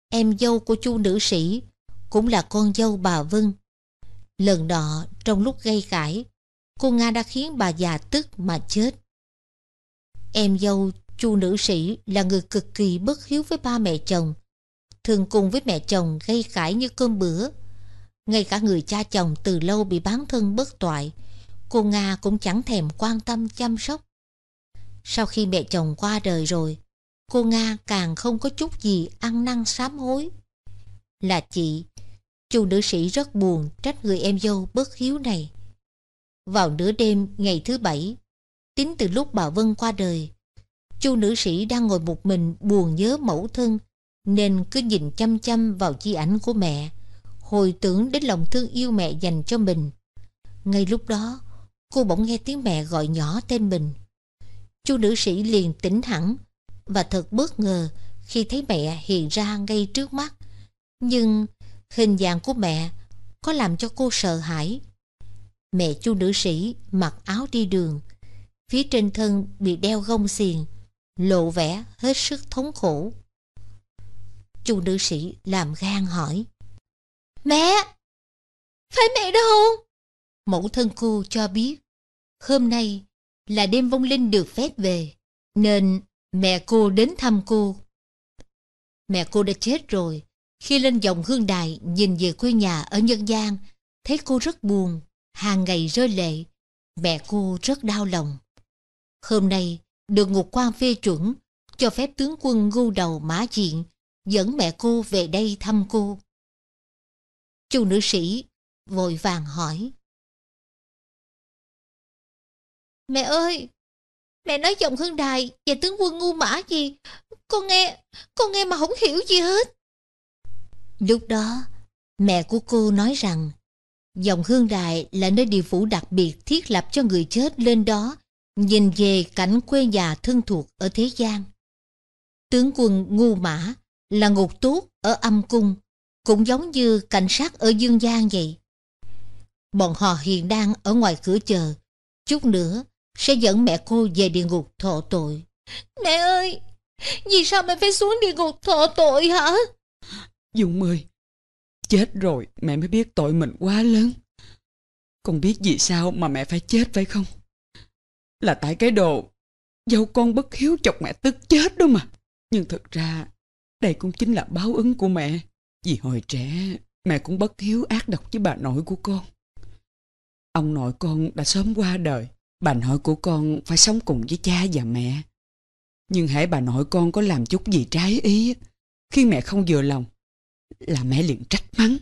Em dâu của chu nữ sĩ Cũng là con dâu bà Vân Lần đó trong lúc gây cãi Cô Nga đã khiến bà già tức mà chết Em dâu chu nữ sĩ là người cực kỳ bất hiếu với ba mẹ chồng Thường cùng với mẹ chồng gây cãi như cơm bữa ngay cả người cha chồng từ lâu bị bán thân bất toại cô Nga cũng chẳng thèm quan tâm chăm sóc. Sau khi mẹ chồng qua đời rồi, cô Nga càng không có chút gì ăn năn sám hối. Là chị, chu nữ sĩ rất buồn trách người em dâu bất hiếu này. Vào nửa đêm ngày thứ bảy, tính từ lúc bà Vân qua đời, chu nữ sĩ đang ngồi một mình buồn nhớ mẫu thân, nên cứ nhìn chăm chăm vào chi ảnh của mẹ, hồi tưởng đến lòng thương yêu mẹ dành cho mình. Ngay lúc đó, cô bỗng nghe tiếng mẹ gọi nhỏ tên mình. chú nữ sĩ liền tỉnh hẳn và thật bất ngờ khi thấy mẹ hiện ra ngay trước mắt. Nhưng hình dạng của mẹ có làm cho cô sợ hãi. Mẹ chu nữ sĩ mặc áo đi đường, phía trên thân bị đeo gông xiềng, lộ vẻ hết sức thống khổ. Chu nữ sĩ làm gan hỏi. Mẹ! Phải mẹ đâu? Mẫu thân cô cho biết Hôm nay là đêm vong linh được phép về, nên mẹ cô đến thăm cô. Mẹ cô đã chết rồi. Khi lên dòng hương đài nhìn về quê nhà ở Nhân gian thấy cô rất buồn, hàng ngày rơi lệ. Mẹ cô rất đau lòng. Hôm nay, được ngục quan phê chuẩn, cho phép tướng quân ngu đầu mã diện, dẫn mẹ cô về đây thăm cô. Chu nữ sĩ vội vàng hỏi. Mẹ ơi, mẹ nói giọng hương Đài và tướng quân ngu mã gì. Con nghe, con nghe mà không hiểu gì hết. Lúc đó, mẹ của cô nói rằng dòng Hương Đài là nơi địa phủ đặc biệt thiết lập cho người chết lên đó, nhìn về cảnh quê nhà thân thuộc ở thế gian. Tướng quân Ngu Mã là ngục tốt ở âm cung, cũng giống như cảnh sát ở dương gian vậy. Bọn họ hiện đang ở ngoài cửa chờ, chút nữa sẽ dẫn mẹ cô về địa ngục thọ tội. Mẹ ơi, vì sao mẹ phải xuống địa ngục thọ tội hả? Dung ơi, chết rồi mẹ mới biết tội mình quá lớn. Con biết vì sao mà mẹ phải chết phải không? Là tại cái đồ dâu con bất hiếu chọc mẹ tức chết đó mà. Nhưng thực ra đây cũng chính là báo ứng của mẹ. Vì hồi trẻ mẹ cũng bất hiếu ác độc với bà nội của con. Ông nội con đã sớm qua đời bà nội của con phải sống cùng với cha và mẹ. Nhưng hãy bà nội con có làm chút gì trái ý, khi mẹ không vừa lòng, là mẹ liền trách mắng.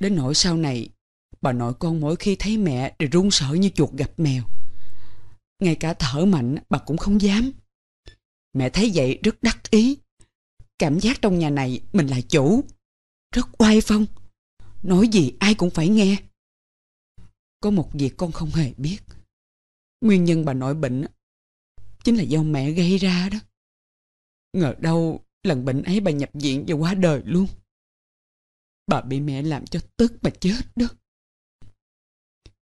Đến nỗi sau này, bà nội con mỗi khi thấy mẹ đều run sợ như chuột gặp mèo. Ngay cả thở mạnh bà cũng không dám. Mẹ thấy vậy rất đắc ý. Cảm giác trong nhà này mình là chủ. Rất oai phong. Nói gì ai cũng phải nghe. Có một việc con không hề biết. Nguyên nhân bà nội bệnh chính là do mẹ gây ra đó. Ngờ đâu lần bệnh ấy bà nhập viện và qua đời luôn. Bà bị mẹ làm cho tức mà chết đó.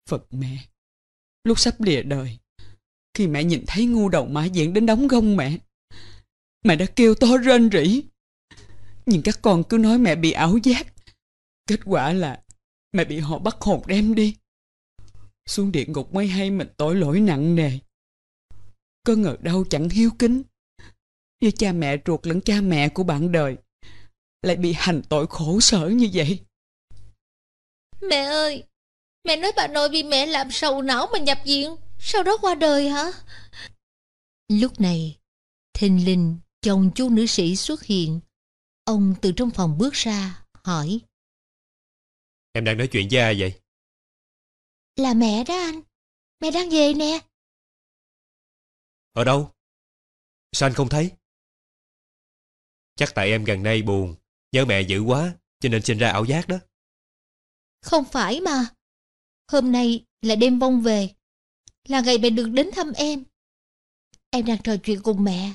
Phật mẹ, lúc sắp lìa đời, khi mẹ nhìn thấy ngu đầu mã diện đến đóng gông mẹ, mẹ đã kêu to rên rỉ. Nhưng các con cứ nói mẹ bị ảo giác. Kết quả là mẹ bị họ bắt hồn đem đi xuống địa ngục mới hay mình tội lỗi nặng nề có ngờ đâu chẳng hiếu kính với cha mẹ ruột lẫn cha mẹ của bạn đời lại bị hành tội khổ sở như vậy mẹ ơi mẹ nói bà nội bị mẹ làm sầu não mà nhập viện sau đó qua đời hả lúc này thình Linh chồng chú nữ sĩ xuất hiện ông từ trong phòng bước ra hỏi em đang nói chuyện với ai vậy là mẹ đó anh. Mẹ đang về nè. Ở đâu? Sao anh không thấy? Chắc tại em gần đây buồn, nhớ mẹ dữ quá, cho nên sinh ra ảo giác đó. Không phải mà. Hôm nay là đêm vong về, là ngày mẹ được đến thăm em. Em đang trò chuyện cùng mẹ.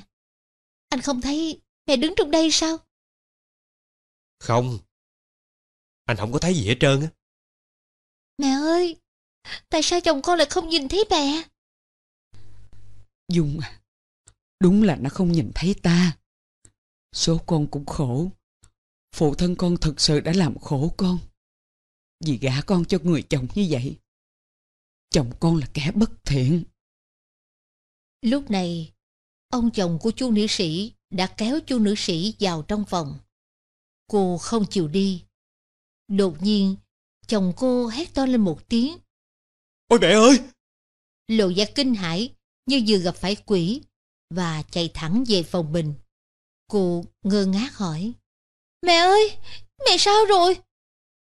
Anh không thấy mẹ đứng trong đây sao? Không. Anh không có thấy gì hết trơn á. Mẹ ơi, Tại sao chồng con lại không nhìn thấy mẹ Dung à Đúng là nó không nhìn thấy ta Số con cũng khổ Phụ thân con thật sự đã làm khổ con Vì gả con cho người chồng như vậy Chồng con là kẻ bất thiện Lúc này Ông chồng của chú nữ sĩ Đã kéo chú nữ sĩ vào trong phòng Cô không chịu đi Đột nhiên Chồng cô hét to lên một tiếng Ôi mẹ ơi! Lộ ra kinh hãi như vừa gặp phải quỷ và chạy thẳng về phòng mình. Cô ngơ ngác hỏi. Mẹ ơi! Mẹ sao rồi?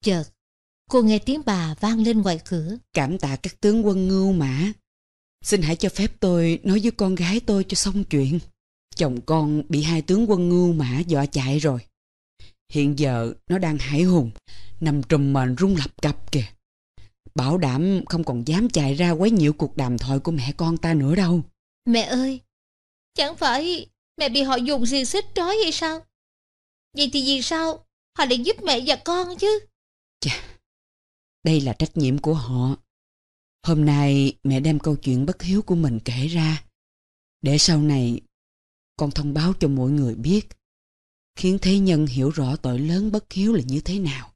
Chợt, cô nghe tiếng bà vang lên ngoài cửa. Cảm tạ các tướng quân ngưu mã. Xin hãy cho phép tôi nói với con gái tôi cho xong chuyện. Chồng con bị hai tướng quân ngưu mã dọa chạy rồi. Hiện giờ nó đang hải hùng, nằm trùm mền rung lập cặp kìa. Bảo đảm không còn dám chạy ra quấy nhiễu cuộc đàm thoại của mẹ con ta nữa đâu. Mẹ ơi, chẳng phải mẹ bị họ dùng gì xích trói hay sao? Vậy thì vì sao họ lại giúp mẹ và con chứ? Chà, đây là trách nhiệm của họ. Hôm nay mẹ đem câu chuyện bất hiếu của mình kể ra. Để sau này con thông báo cho mọi người biết. Khiến thế nhân hiểu rõ tội lớn bất hiếu là như thế nào.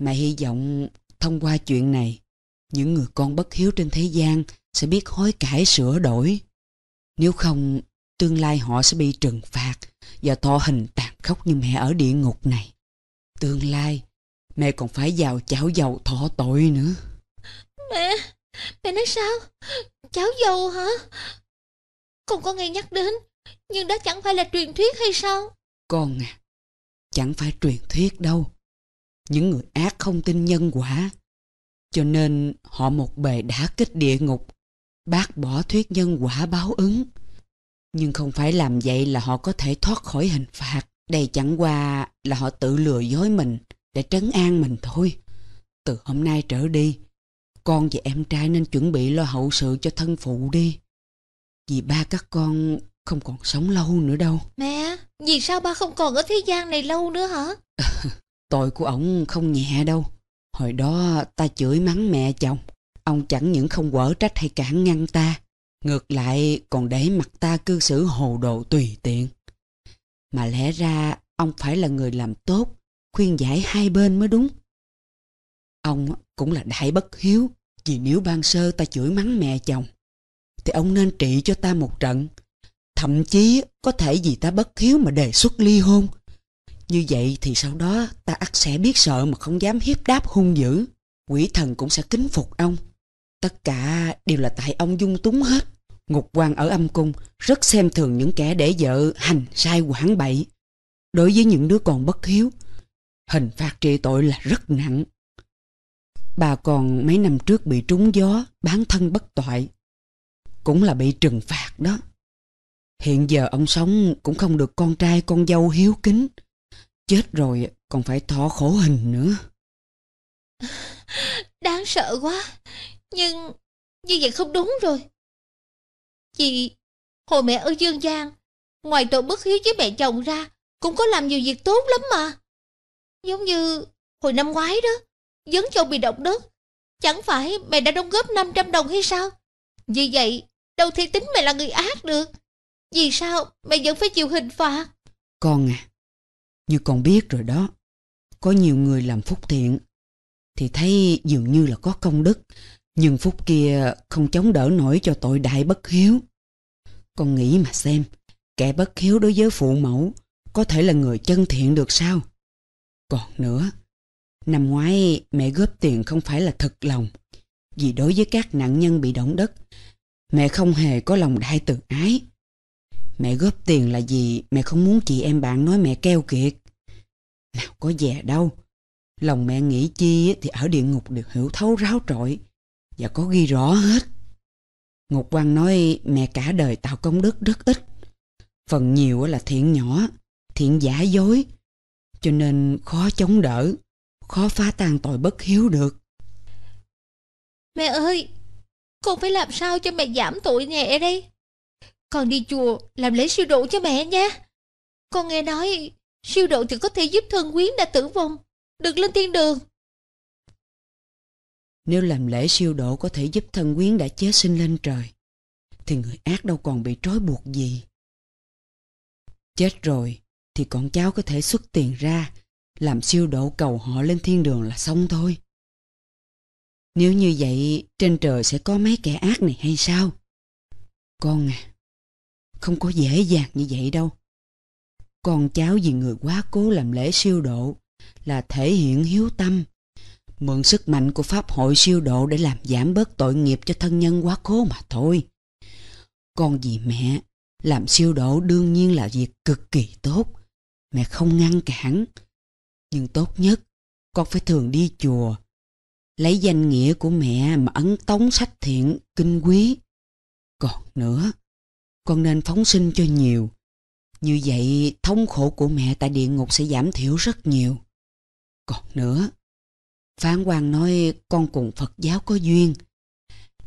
Mẹ hy vọng thông qua chuyện này, những người con bất hiếu trên thế gian sẽ biết hối cải sửa đổi. Nếu không, tương lai họ sẽ bị trừng phạt và thọ hình tàn khốc như mẹ ở địa ngục này. Tương lai, mẹ còn phải vào chảo dầu thọ tội nữa. Mẹ, mẹ nói sao? Chảo dầu hả? Con có nghe nhắc đến, nhưng đó chẳng phải là truyền thuyết hay sao? Con à, chẳng phải truyền thuyết đâu những người ác không tin nhân quả. Cho nên họ một bề đã kích địa ngục, bác bỏ thuyết nhân quả báo ứng. Nhưng không phải làm vậy là họ có thể thoát khỏi hình phạt. Đây chẳng qua là họ tự lừa dối mình để trấn an mình thôi. Từ hôm nay trở đi, con và em trai nên chuẩn bị lo hậu sự cho thân phụ đi. Vì ba các con không còn sống lâu nữa đâu. Mẹ, vì sao ba không còn ở thế gian này lâu nữa hả? Tội của ổng không nhẹ đâu. Hồi đó ta chửi mắng mẹ chồng. Ông chẳng những không quở trách hay cản ngăn ta. Ngược lại còn để mặt ta cư xử hồ đồ tùy tiện. Mà lẽ ra ông phải là người làm tốt, khuyên giải hai bên mới đúng. Ông cũng là đại bất hiếu, vì nếu ban sơ ta chửi mắng mẹ chồng, thì ông nên trị cho ta một trận. Thậm chí có thể vì ta bất hiếu mà đề xuất ly hôn như vậy thì sau đó ta ắt sẽ biết sợ mà không dám hiếp đáp hung dữ. Quỷ thần cũng sẽ kính phục ông. Tất cả đều là tại ông dung túng hết. Ngục quan ở âm cung rất xem thường những kẻ để vợ hành sai quảng bậy. Đối với những đứa còn bất hiếu, hình phạt trị tội là rất nặng. Bà còn mấy năm trước bị trúng gió, bán thân bất toại. Cũng là bị trừng phạt đó. Hiện giờ ông sống cũng không được con trai con dâu hiếu kính Chết rồi còn phải thọ khổ hình nữa Đáng sợ quá Nhưng như vậy không đúng rồi Chị Hồi mẹ ở Dương Giang Ngoài tội bất hiếu với mẹ chồng ra Cũng có làm nhiều việc tốt lắm mà Giống như hồi năm ngoái đó Dấn chồng bị động đất Chẳng phải mẹ đã đóng góp 500 đồng hay sao Vì vậy Đâu thể tính mẹ là người ác được Vì sao mẹ vẫn phải chịu hình phạt Con à như con biết rồi đó, có nhiều người làm phúc thiện thì thấy dường như là có công đức, nhưng phúc kia không chống đỡ nổi cho tội đại bất hiếu. Con nghĩ mà xem, kẻ bất hiếu đối với phụ mẫu có thể là người chân thiện được sao? Còn nữa, năm ngoái mẹ góp tiền không phải là thật lòng, vì đối với các nạn nhân bị động đất, mẹ không hề có lòng đại từ ái. Mẹ góp tiền là gì mẹ không muốn chị em bạn nói mẹ keo kiệt. Nào có dè đâu. Lòng mẹ nghĩ chi thì ở địa ngục được hiểu thấu ráo trọi. Và có ghi rõ hết. Ngục quan nói mẹ cả đời tạo công đức rất ít. Phần nhiều là thiện nhỏ, thiện giả dối. Cho nên khó chống đỡ, khó phá tan tội bất hiếu được. Mẹ ơi, con phải làm sao cho mẹ giảm tội nhẹ đây? Con đi chùa làm lễ siêu độ cho mẹ nha. Con nghe nói siêu độ thì có thể giúp thân quyến đã tử vong, được lên thiên đường. Nếu làm lễ siêu độ có thể giúp thân quyến đã chết sinh lên trời, thì người ác đâu còn bị trói buộc gì. Chết rồi thì con cháu có thể xuất tiền ra, làm siêu độ cầu họ lên thiên đường là xong thôi. Nếu như vậy, trên trời sẽ có mấy kẻ ác này hay sao? Con à, không có dễ dàng như vậy đâu. Con cháu vì người quá cố làm lễ siêu độ là thể hiện hiếu tâm, mượn sức mạnh của Pháp hội siêu độ để làm giảm bớt tội nghiệp cho thân nhân quá cố mà thôi. Con vì mẹ, làm siêu độ đương nhiên là việc cực kỳ tốt, mẹ không ngăn cản. Nhưng tốt nhất, con phải thường đi chùa, lấy danh nghĩa của mẹ mà ấn tống sách thiện, kinh quý. Còn nữa, con nên phóng sinh cho nhiều. Như vậy thống khổ của mẹ tại địa ngục sẽ giảm thiểu rất nhiều. Còn nữa, Phán Quang nói con cùng Phật giáo có duyên.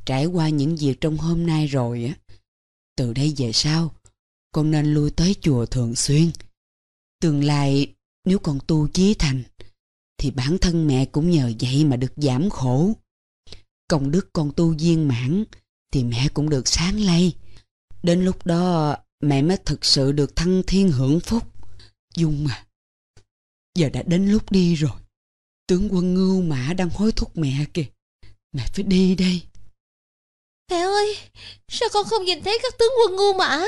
Trải qua những việc trong hôm nay rồi, á từ đây về sau, con nên lui tới chùa thường xuyên. Tương lai, nếu con tu chí thành, thì bản thân mẹ cũng nhờ vậy mà được giảm khổ. Công đức con tu viên mãn, thì mẹ cũng được sáng lây. Đến lúc đó mẹ mới thực sự được thăng thiên hưởng phúc. Dung à, giờ đã đến lúc đi rồi. Tướng quân ngưu mã đang hối thúc mẹ kìa. Mẹ phải đi đây. Mẹ ơi, sao con không nhìn thấy các tướng quân ngưu mã?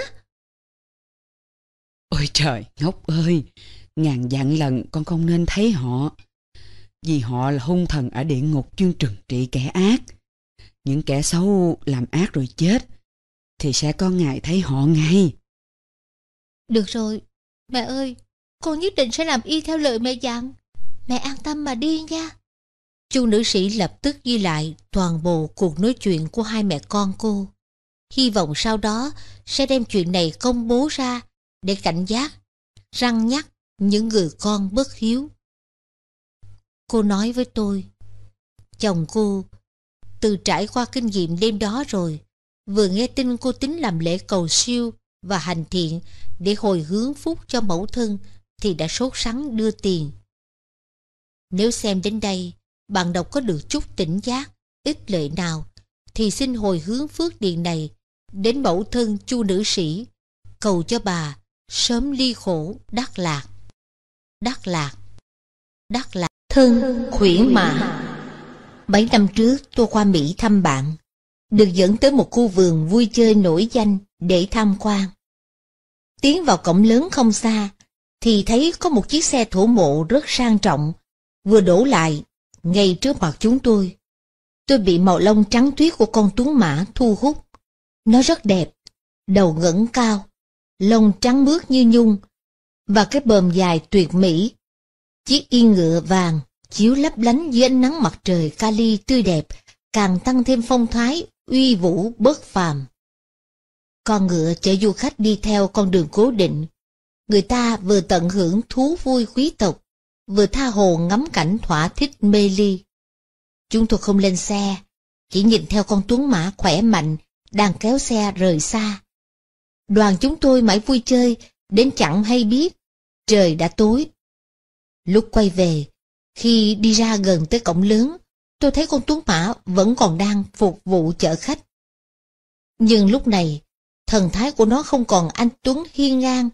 Ôi trời, ngốc ơi, ngàn dặn lần con không nên thấy họ. Vì họ là hung thần ở địa ngục chuyên trừng trị kẻ ác. Những kẻ xấu làm ác rồi chết thì sẽ có ngày thấy họ ngay. Được rồi, mẹ ơi, con nhất định sẽ làm y theo lời mẹ dặn. Mẹ an tâm mà đi nha. Chu nữ sĩ lập tức ghi lại toàn bộ cuộc nói chuyện của hai mẹ con cô. Hy vọng sau đó sẽ đem chuyện này công bố ra để cảnh giác, răng nhắc những người con bất hiếu. Cô nói với tôi, chồng cô từ trải qua kinh nghiệm đêm đó rồi, vừa nghe tin cô tính làm lễ cầu siêu và hành thiện để hồi hướng phúc cho mẫu thân thì đã sốt sắng đưa tiền. Nếu xem đến đây, bạn đọc có được chút tỉnh giác, ít lợi nào, thì xin hồi hướng phước điện này đến mẫu thân chu nữ sĩ, cầu cho bà sớm ly khổ đắc lạc. Đắc lạc, đắc lạc, thân khuyển mã. Bảy năm trước tôi qua Mỹ thăm bạn, được dẫn tới một khu vườn vui chơi nổi danh để tham quan. Tiến vào cổng lớn không xa, thì thấy có một chiếc xe thổ mộ rất sang trọng, vừa đổ lại, ngay trước mặt chúng tôi. Tôi bị màu lông trắng tuyết của con tuấn mã thu hút. Nó rất đẹp, đầu ngẩng cao, lông trắng mướt như nhung, và cái bờm dài tuyệt mỹ. Chiếc yên ngựa vàng chiếu lấp lánh dưới ánh nắng mặt trời kali tươi đẹp, càng tăng thêm phong thái uy vũ bất phàm. Con ngựa chở du khách đi theo con đường cố định. Người ta vừa tận hưởng thú vui quý tộc, vừa tha hồ ngắm cảnh thỏa thích mê ly. Chúng tôi không lên xe, chỉ nhìn theo con tuấn mã khỏe mạnh đang kéo xe rời xa. Đoàn chúng tôi mãi vui chơi, đến chẳng hay biết, trời đã tối. Lúc quay về, khi đi ra gần tới cổng lớn, tôi thấy con Tuấn Mã vẫn còn đang phục vụ chở khách. Nhưng lúc này, thần thái của nó không còn anh Tuấn hiên ngang,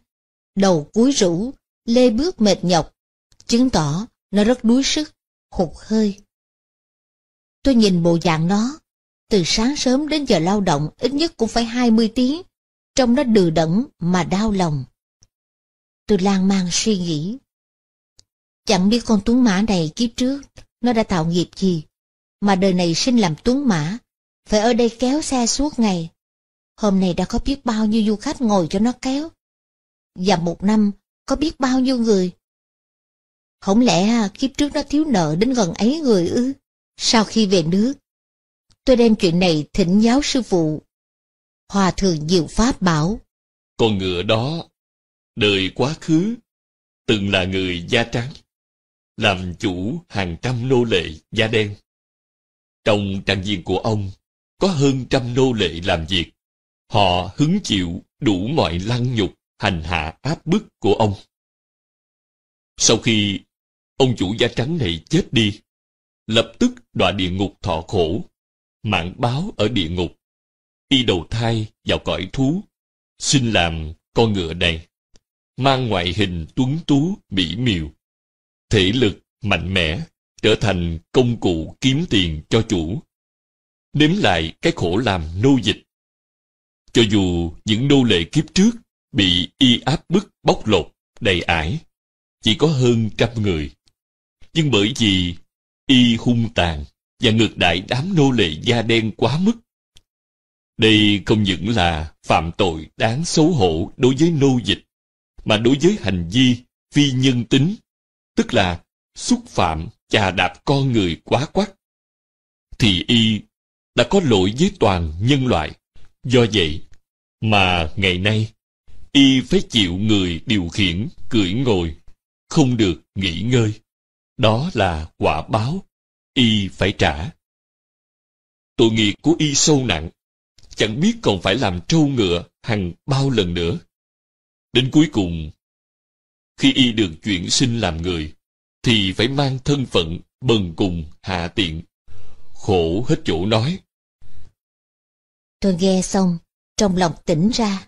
đầu cúi rũ, lê bước mệt nhọc, chứng tỏ nó rất đuối sức, hụt hơi. Tôi nhìn bộ dạng nó, từ sáng sớm đến giờ lao động ít nhất cũng phải 20 tiếng, trong nó đừ đẫn mà đau lòng. Tôi lang mang suy nghĩ. Chẳng biết con Tuấn Mã này kiếp trước, nó đã tạo nghiệp gì, mà đời này sinh làm tuấn mã, phải ở đây kéo xe suốt ngày. Hôm nay đã có biết bao nhiêu du khách ngồi cho nó kéo, và một năm có biết bao nhiêu người. Không lẽ kiếp trước nó thiếu nợ đến gần ấy người ư? Sau khi về nước, tôi đem chuyện này thỉnh giáo sư phụ. Hòa thượng Diệu Pháp bảo. Con ngựa đó, đời quá khứ, từng là người da trắng, làm chủ hàng trăm nô lệ da đen. Trong trang viên của ông, có hơn trăm nô lệ làm việc. Họ hứng chịu đủ mọi lăng nhục, hành hạ áp bức của ông. Sau khi ông chủ da trắng này chết đi, lập tức đọa địa ngục thọ khổ, mạng báo ở địa ngục, y đầu thai vào cõi thú, xin làm con ngựa này, mang ngoại hình tuấn tú mỹ miều, thể lực mạnh mẽ, trở thành công cụ kiếm tiền cho chủ nếm lại cái khổ làm nô dịch cho dù những nô lệ kiếp trước bị y áp bức bóc lột đầy ải chỉ có hơn trăm người nhưng bởi vì y hung tàn và ngược đại đám nô lệ da đen quá mức đây không những là phạm tội đáng xấu hổ đối với nô dịch mà đối với hành vi phi nhân tính tức là xúc phạm chà đạp con người quá quắt thì y đã có lỗi với toàn nhân loại do vậy mà ngày nay y phải chịu người điều khiển cưỡi ngồi không được nghỉ ngơi đó là quả báo y phải trả tội nghiệp của y sâu nặng chẳng biết còn phải làm trâu ngựa hàng bao lần nữa đến cuối cùng khi y được chuyển sinh làm người thì phải mang thân phận bần cùng hạ tiện. Khổ hết chỗ nói. Tôi nghe xong, trong lòng tỉnh ra.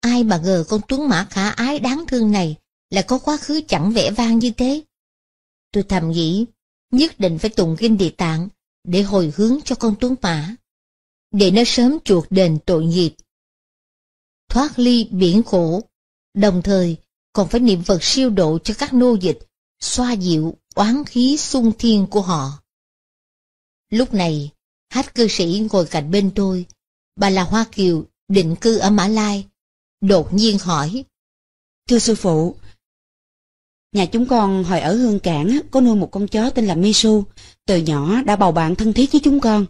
Ai mà ngờ con Tuấn Mã khả ái đáng thương này lại có quá khứ chẳng vẻ vang như thế. Tôi thầm nghĩ, nhất định phải tùng kinh địa tạng để hồi hướng cho con Tuấn Mã. Để nó sớm chuộc đền tội nghiệp. Thoát ly biển khổ, đồng thời còn phải niệm vật siêu độ cho các nô dịch xoa dịu oán khí xung thiên của họ. Lúc này, hát cư sĩ ngồi cạnh bên tôi, bà là Hoa Kiều, định cư ở Mã Lai, đột nhiên hỏi. Thưa sư phụ, nhà chúng con hồi ở Hương Cảng có nuôi một con chó tên là Misu, từ nhỏ đã bầu bạn thân thiết với chúng con.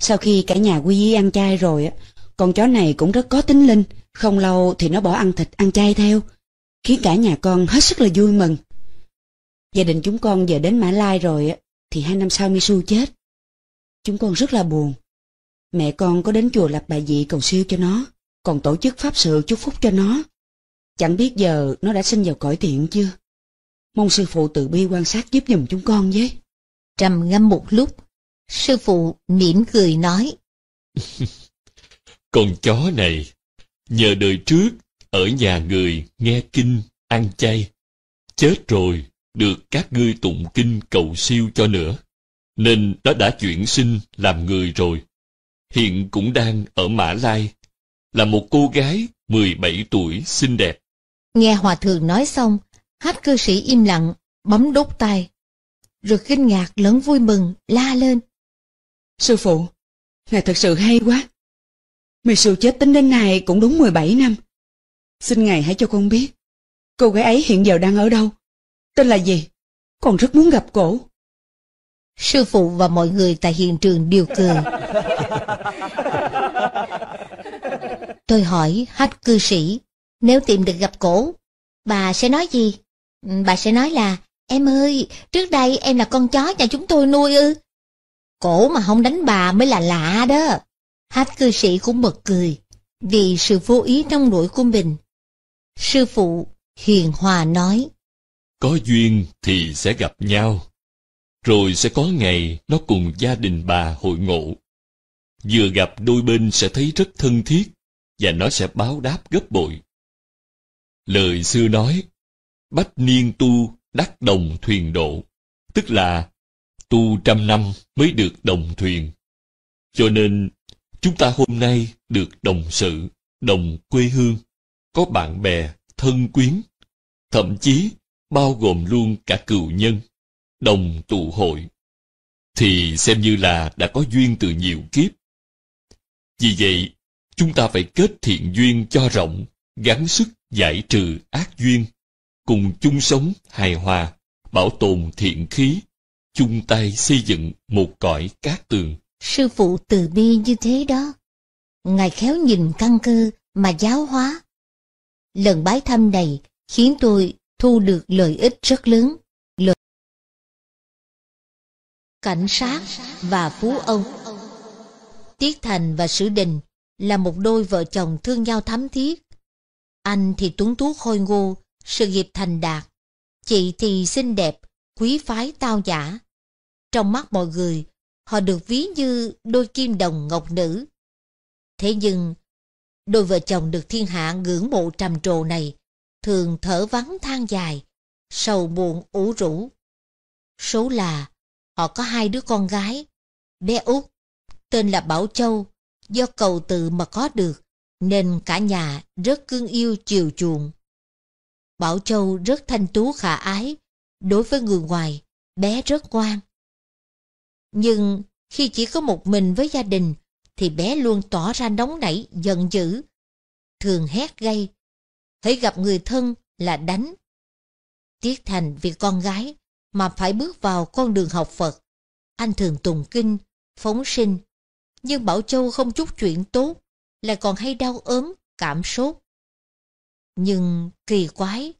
Sau khi cả nhà quy y ăn chay rồi, con chó này cũng rất có tính linh, không lâu thì nó bỏ ăn thịt ăn chay theo, khiến cả nhà con hết sức là vui mừng. Gia đình chúng con giờ đến Mã Lai rồi thì hai năm sau Misu chết. Chúng con rất là buồn. Mẹ con có đến chùa lập bài dị cầu siêu cho nó, còn tổ chức pháp sự chúc phúc cho nó. Chẳng biết giờ nó đã sinh vào cõi thiện chưa? Mong sư phụ từ bi quan sát giúp giùm chúng con với. Trầm ngâm một lúc, sư phụ mỉm cười nói. con chó này, nhờ đời trước, ở nhà người nghe kinh, ăn chay. Chết rồi, được các ngươi tụng kinh cầu siêu cho nữa, nên nó đã chuyển sinh làm người rồi. Hiện cũng đang ở Mã Lai, là một cô gái 17 tuổi xinh đẹp. Nghe Hòa Thượng nói xong, hát cư sĩ im lặng, bấm đốt tay. Rồi kinh ngạc lớn vui mừng, la lên. Sư phụ, Ngài thật sự hay quá. Mì sư chết tính đến nay cũng đúng 17 năm. Xin Ngài hãy cho con biết, cô gái ấy hiện giờ đang ở đâu? Tên là gì? Con rất muốn gặp cổ. Sư phụ và mọi người tại hiện trường đều cười. Tôi hỏi hách cư sĩ, nếu tìm được gặp cổ, bà sẽ nói gì? Ừ, bà sẽ nói là, em ơi, trước đây em là con chó nhà chúng tôi nuôi ư. Cổ mà không đánh bà mới là lạ đó. Hách cư sĩ cũng bật cười, vì sự vô ý trong nỗi của mình. Sư phụ hiền hòa nói, có duyên thì sẽ gặp nhau. Rồi sẽ có ngày nó cùng gia đình bà hội ngộ. Vừa gặp đôi bên sẽ thấy rất thân thiết, và nó sẽ báo đáp gấp bội. Lời xưa nói, bách niên tu đắc đồng thuyền độ, tức là tu trăm năm mới được đồng thuyền. Cho nên, chúng ta hôm nay được đồng sự, đồng quê hương, có bạn bè, thân quyến, thậm chí bao gồm luôn cả cựu nhân, đồng tụ hội, thì xem như là đã có duyên từ nhiều kiếp. Vì vậy, chúng ta phải kết thiện duyên cho rộng, gắng sức giải trừ ác duyên, cùng chung sống hài hòa, bảo tồn thiện khí, chung tay xây dựng một cõi cát tường. Sư phụ từ bi như thế đó. Ngài khéo nhìn căn cơ mà giáo hóa. Lần bái thăm này khiến tôi thu được lợi ích rất lớn. Lợi... Cảnh sát và Phú ông, Tiết Thành và Sử Đình là một đôi vợ chồng thương nhau thắm thiết. Anh thì tuấn tú khôi ngô, sự nghiệp thành đạt. Chị thì xinh đẹp, quý phái tao giả. Trong mắt mọi người, họ được ví như đôi kim đồng ngọc nữ. Thế nhưng, đôi vợ chồng được thiên hạ ngưỡng mộ trầm trồ này thường thở vắng than dài, sầu buồn ủ rũ. Số là họ có hai đứa con gái, bé út tên là Bảo Châu, do cầu tự mà có được, nên cả nhà rất cưng yêu chiều chuộng. Bảo Châu rất thanh tú khả ái, đối với người ngoài, bé rất ngoan. Nhưng khi chỉ có một mình với gia đình, thì bé luôn tỏ ra nóng nảy, giận dữ, thường hét gây, thấy gặp người thân là đánh. Tiếc thành vì con gái mà phải bước vào con đường học Phật. Anh thường tùng kinh, phóng sinh. Nhưng Bảo Châu không chút chuyện tốt, lại còn hay đau ốm, cảm sốt. Nhưng kỳ quái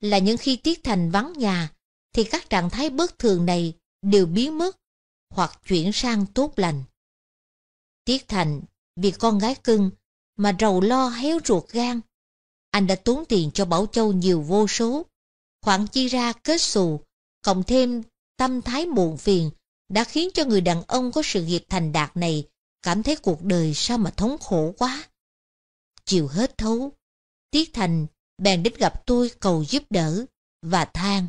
là những khi Tiết Thành vắng nhà thì các trạng thái bất thường này đều biến mất hoặc chuyển sang tốt lành. Tiết Thành vì con gái cưng mà rầu lo héo ruột gan, anh đã tốn tiền cho Bảo Châu nhiều vô số. Khoản chi ra kết xù, cộng thêm tâm thái muộn phiền đã khiến cho người đàn ông có sự nghiệp thành đạt này cảm thấy cuộc đời sao mà thống khổ quá. Chiều hết thấu, Tiết Thành bèn đến gặp tôi cầu giúp đỡ và than.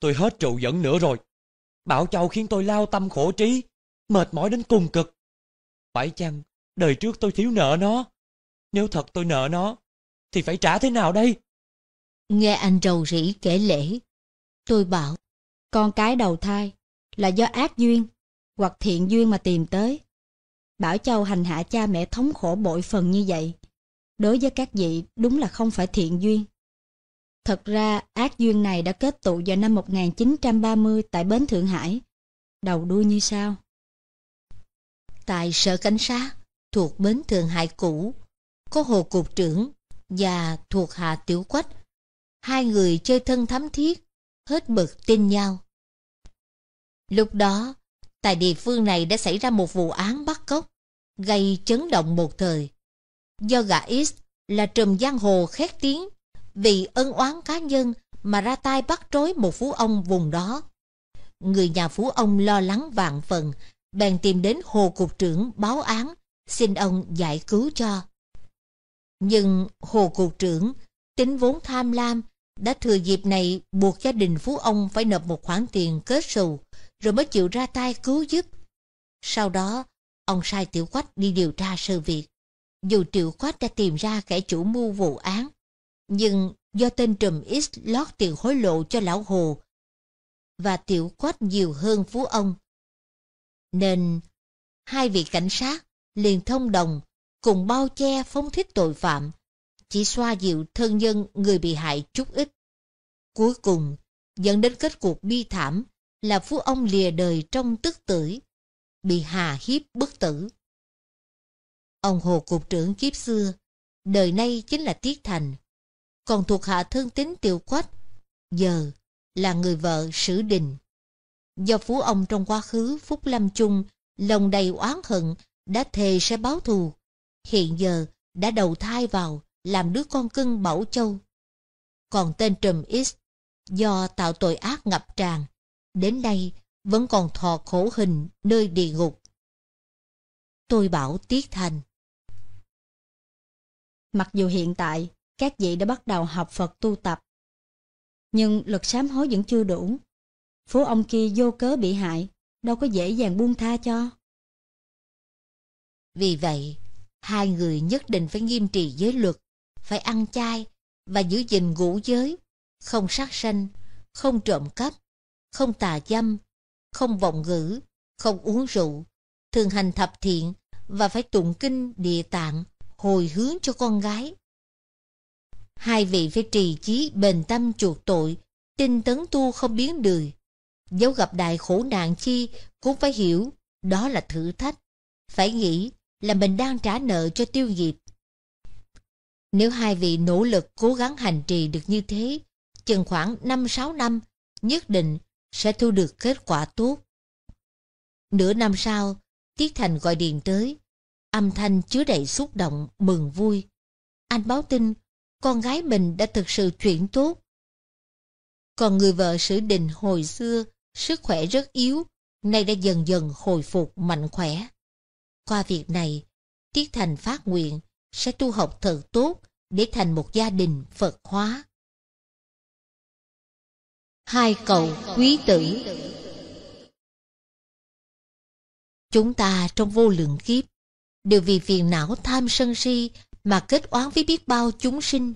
Tôi hết trụ dẫn nữa rồi. Bảo Châu khiến tôi lao tâm khổ trí, mệt mỏi đến cùng cực. Phải chăng đời trước tôi thiếu nợ nó? Nếu thật tôi nợ nó, thì phải trả thế nào đây? Nghe anh rầu rĩ kể lễ, tôi bảo, con cái đầu thai là do ác duyên hoặc thiện duyên mà tìm tới. Bảo Châu hành hạ cha mẹ thống khổ bội phần như vậy, đối với các vị đúng là không phải thiện duyên. Thật ra ác duyên này đã kết tụ vào năm 1930 tại Bến Thượng Hải, đầu đuôi như sau. Tại Sở Cảnh sát thuộc Bến Thượng Hải cũ, có Hồ Cục trưởng và thuộc hạ tiểu quách. Hai người chơi thân thắm thiết, hết bực tin nhau. Lúc đó, tại địa phương này đã xảy ra một vụ án bắt cóc, gây chấn động một thời. Do gã X là trùm giang hồ khét tiếng, vì ân oán cá nhân mà ra tay bắt trói một phú ông vùng đó. Người nhà phú ông lo lắng vạn phần, bèn tìm đến hồ cục trưởng báo án, xin ông giải cứu cho. Nhưng Hồ Cục trưởng, tính vốn tham lam, đã thừa dịp này buộc gia đình Phú ông phải nộp một khoản tiền kết sù, rồi mới chịu ra tay cứu giúp. Sau đó, ông sai Tiểu Quách đi điều tra sự việc. Dù Tiểu Quách đã tìm ra kẻ chủ mưu vụ án, nhưng do tên trùm X lót tiền hối lộ cho lão Hồ và Tiểu Quách nhiều hơn Phú ông, nên hai vị cảnh sát liền thông đồng cùng bao che phóng thích tội phạm, chỉ xoa dịu thân nhân người bị hại chút ít. Cuối cùng, dẫn đến kết cuộc bi thảm là phú ông lìa đời trong tức tử bị hà hiếp bức tử. Ông Hồ Cục trưởng kiếp xưa, đời nay chính là Tiết Thành, còn thuộc hạ thân tín Tiêu Quách, giờ là người vợ Sử Đình. Do phú ông trong quá khứ Phúc Lâm Chung lòng đầy oán hận đã thề sẽ báo thù hiện giờ đã đầu thai vào làm đứa con cưng Bảo Châu. Còn tên Trùm X, do tạo tội ác ngập tràn, đến nay vẫn còn thọ khổ hình nơi địa ngục. Tôi bảo Tiết Thành. Mặc dù hiện tại, các vị đã bắt đầu học Phật tu tập, nhưng lực sám hối vẫn chưa đủ. Phú ông kia vô cớ bị hại, đâu có dễ dàng buông tha cho. Vì vậy, Hai người nhất định phải nghiêm trì giới luật, phải ăn chay và giữ gìn ngũ giới, không sát sanh, không trộm cắp, không tà dâm, không vọng ngữ, không uống rượu, thường hành thập thiện và phải tụng kinh địa tạng hồi hướng cho con gái. Hai vị phải trì chí bền tâm chuộc tội, tinh tấn tu không biến đời. Dẫu gặp đại khổ nạn chi cũng phải hiểu đó là thử thách. Phải nghĩ là mình đang trả nợ cho tiêu nghiệp. Nếu hai vị nỗ lực cố gắng hành trì được như thế, chừng khoảng 5-6 năm, nhất định sẽ thu được kết quả tốt. Nửa năm sau, Tiết Thành gọi điện tới, âm thanh chứa đầy xúc động, mừng vui. Anh báo tin, con gái mình đã thực sự chuyển tốt. Còn người vợ sử đình hồi xưa, sức khỏe rất yếu, nay đã dần dần hồi phục mạnh khỏe. Qua việc này, Tiết Thành phát nguyện sẽ tu học thật tốt để thành một gia đình Phật hóa. Hai cậu quý tử Chúng ta trong vô lượng kiếp đều vì phiền não tham sân si mà kết oán với biết bao chúng sinh.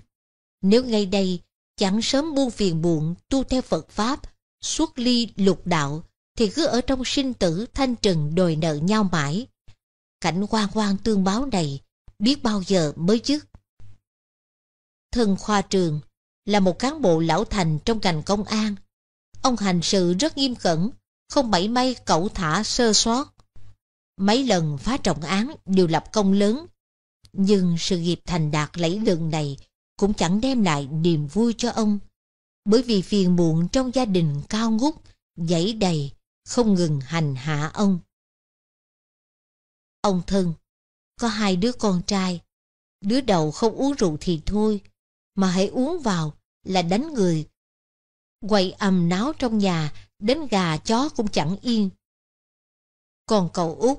Nếu ngay đây chẳng sớm buông phiền muộn tu theo Phật Pháp, xuất ly lục đạo, thì cứ ở trong sinh tử thanh trừng đòi nợ nhau mãi cảnh quan quan tương báo này biết bao giờ mới dứt. Thân Khoa Trường là một cán bộ lão thành trong ngành công an. Ông hành sự rất nghiêm cẩn, không mảy may cẩu thả sơ sót. Mấy lần phá trọng án đều lập công lớn, nhưng sự nghiệp thành đạt lẫy lừng này cũng chẳng đem lại niềm vui cho ông, bởi vì phiền muộn trong gia đình cao ngút, dãy đầy, không ngừng hành hạ ông. Ông thân, có hai đứa con trai. Đứa đầu không uống rượu thì thôi, mà hãy uống vào là đánh người. Quậy ầm náo trong nhà, đến gà chó cũng chẳng yên. Còn cậu út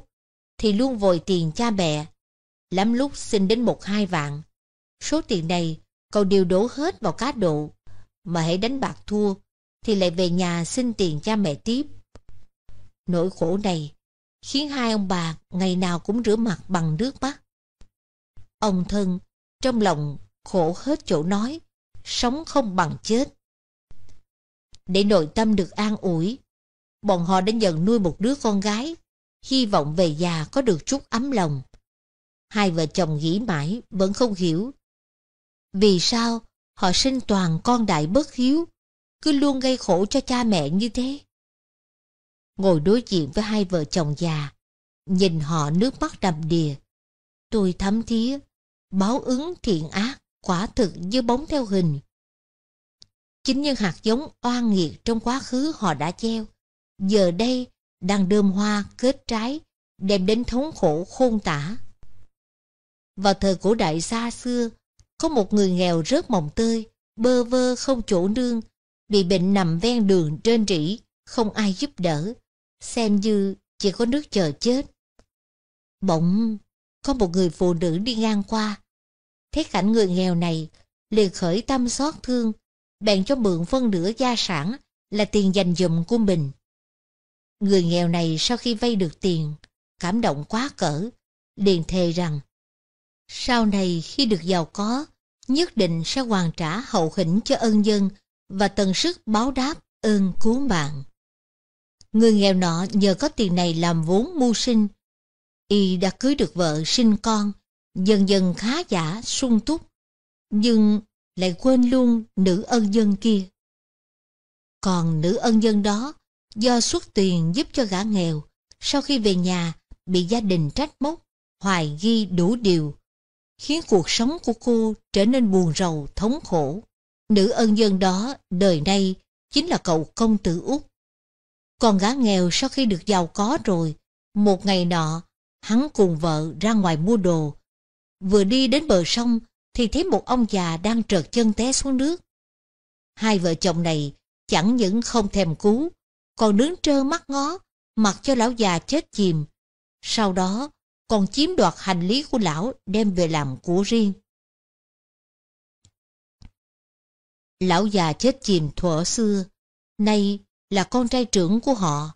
thì luôn vội tiền cha mẹ, lắm lúc xin đến một hai vạn. Số tiền này cậu đều đổ hết vào cá độ, mà hãy đánh bạc thua thì lại về nhà xin tiền cha mẹ tiếp. Nỗi khổ này khiến hai ông bà ngày nào cũng rửa mặt bằng nước mắt. Ông thân trong lòng khổ hết chỗ nói, sống không bằng chết. Để nội tâm được an ủi, bọn họ đã nhận nuôi một đứa con gái, hy vọng về già có được chút ấm lòng. Hai vợ chồng nghĩ mãi vẫn không hiểu. Vì sao họ sinh toàn con đại bất hiếu, cứ luôn gây khổ cho cha mẹ như thế? ngồi đối diện với hai vợ chồng già, nhìn họ nước mắt đầm đìa. Tôi thấm thía, báo ứng thiện ác quả thực như bóng theo hình. Chính những hạt giống oan nghiệt trong quá khứ họ đã gieo, giờ đây đang đơm hoa kết trái, đem đến thống khổ khôn tả. Vào thời cổ đại xa xưa, có một người nghèo rớt mồng tơi, bơ vơ không chỗ nương, bị bệnh nằm ven đường trên rỉ, không ai giúp đỡ xem như chỉ có nước chờ chết. Bỗng có một người phụ nữ đi ngang qua. Thấy cảnh người nghèo này liền khởi tâm xót thương, bèn cho mượn phân nửa gia sản là tiền dành dụm của mình. Người nghèo này sau khi vay được tiền, cảm động quá cỡ, liền thề rằng sau này khi được giàu có, nhất định sẽ hoàn trả hậu hĩnh cho ân dân và tần sức báo đáp ơn cứu mạng. Người nghèo nọ nhờ có tiền này làm vốn mưu sinh. Y đã cưới được vợ sinh con, dần dần khá giả, sung túc. Nhưng lại quên luôn nữ ân dân kia. Còn nữ ân dân đó, do xuất tiền giúp cho gã nghèo, sau khi về nhà bị gia đình trách móc, hoài ghi đủ điều, khiến cuộc sống của cô trở nên buồn rầu, thống khổ. Nữ ân dân đó đời nay chính là cậu công tử út con gã nghèo sau khi được giàu có rồi, một ngày nọ, hắn cùng vợ ra ngoài mua đồ. Vừa đi đến bờ sông thì thấy một ông già đang trợt chân té xuống nước. Hai vợ chồng này chẳng những không thèm cứu, còn đứng trơ mắt ngó, mặc cho lão già chết chìm. Sau đó, còn chiếm đoạt hành lý của lão đem về làm của riêng. Lão già chết chìm thuở xưa, nay là con trai trưởng của họ.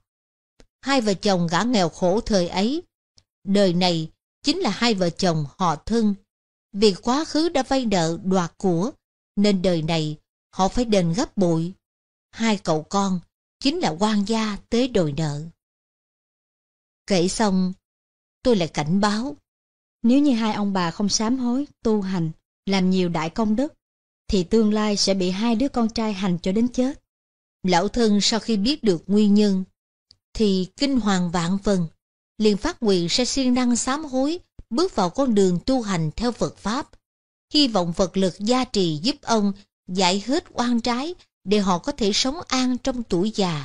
Hai vợ chồng gã nghèo khổ thời ấy, đời này chính là hai vợ chồng họ thân. Vì quá khứ đã vay nợ đoạt của, nên đời này họ phải đền gấp bội. Hai cậu con chính là quan gia tới đòi nợ. Kể xong, tôi lại cảnh báo. Nếu như hai ông bà không sám hối, tu hành, làm nhiều đại công đức, thì tương lai sẽ bị hai đứa con trai hành cho đến chết. Lão thân sau khi biết được nguyên nhân, thì kinh hoàng vạn phần, liền phát nguyện sẽ siêng năng sám hối, bước vào con đường tu hành theo Phật Pháp. Hy vọng Phật lực gia trì giúp ông giải hết oan trái để họ có thể sống an trong tuổi già.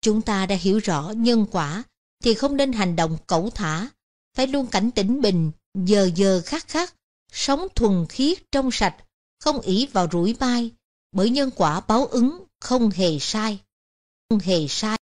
Chúng ta đã hiểu rõ nhân quả thì không nên hành động cẩu thả, phải luôn cảnh tỉnh bình, giờ giờ khắc khắc, sống thuần khiết trong sạch, không ỷ vào rủi bay, bởi nhân quả báo ứng không hề sai, không hề sai.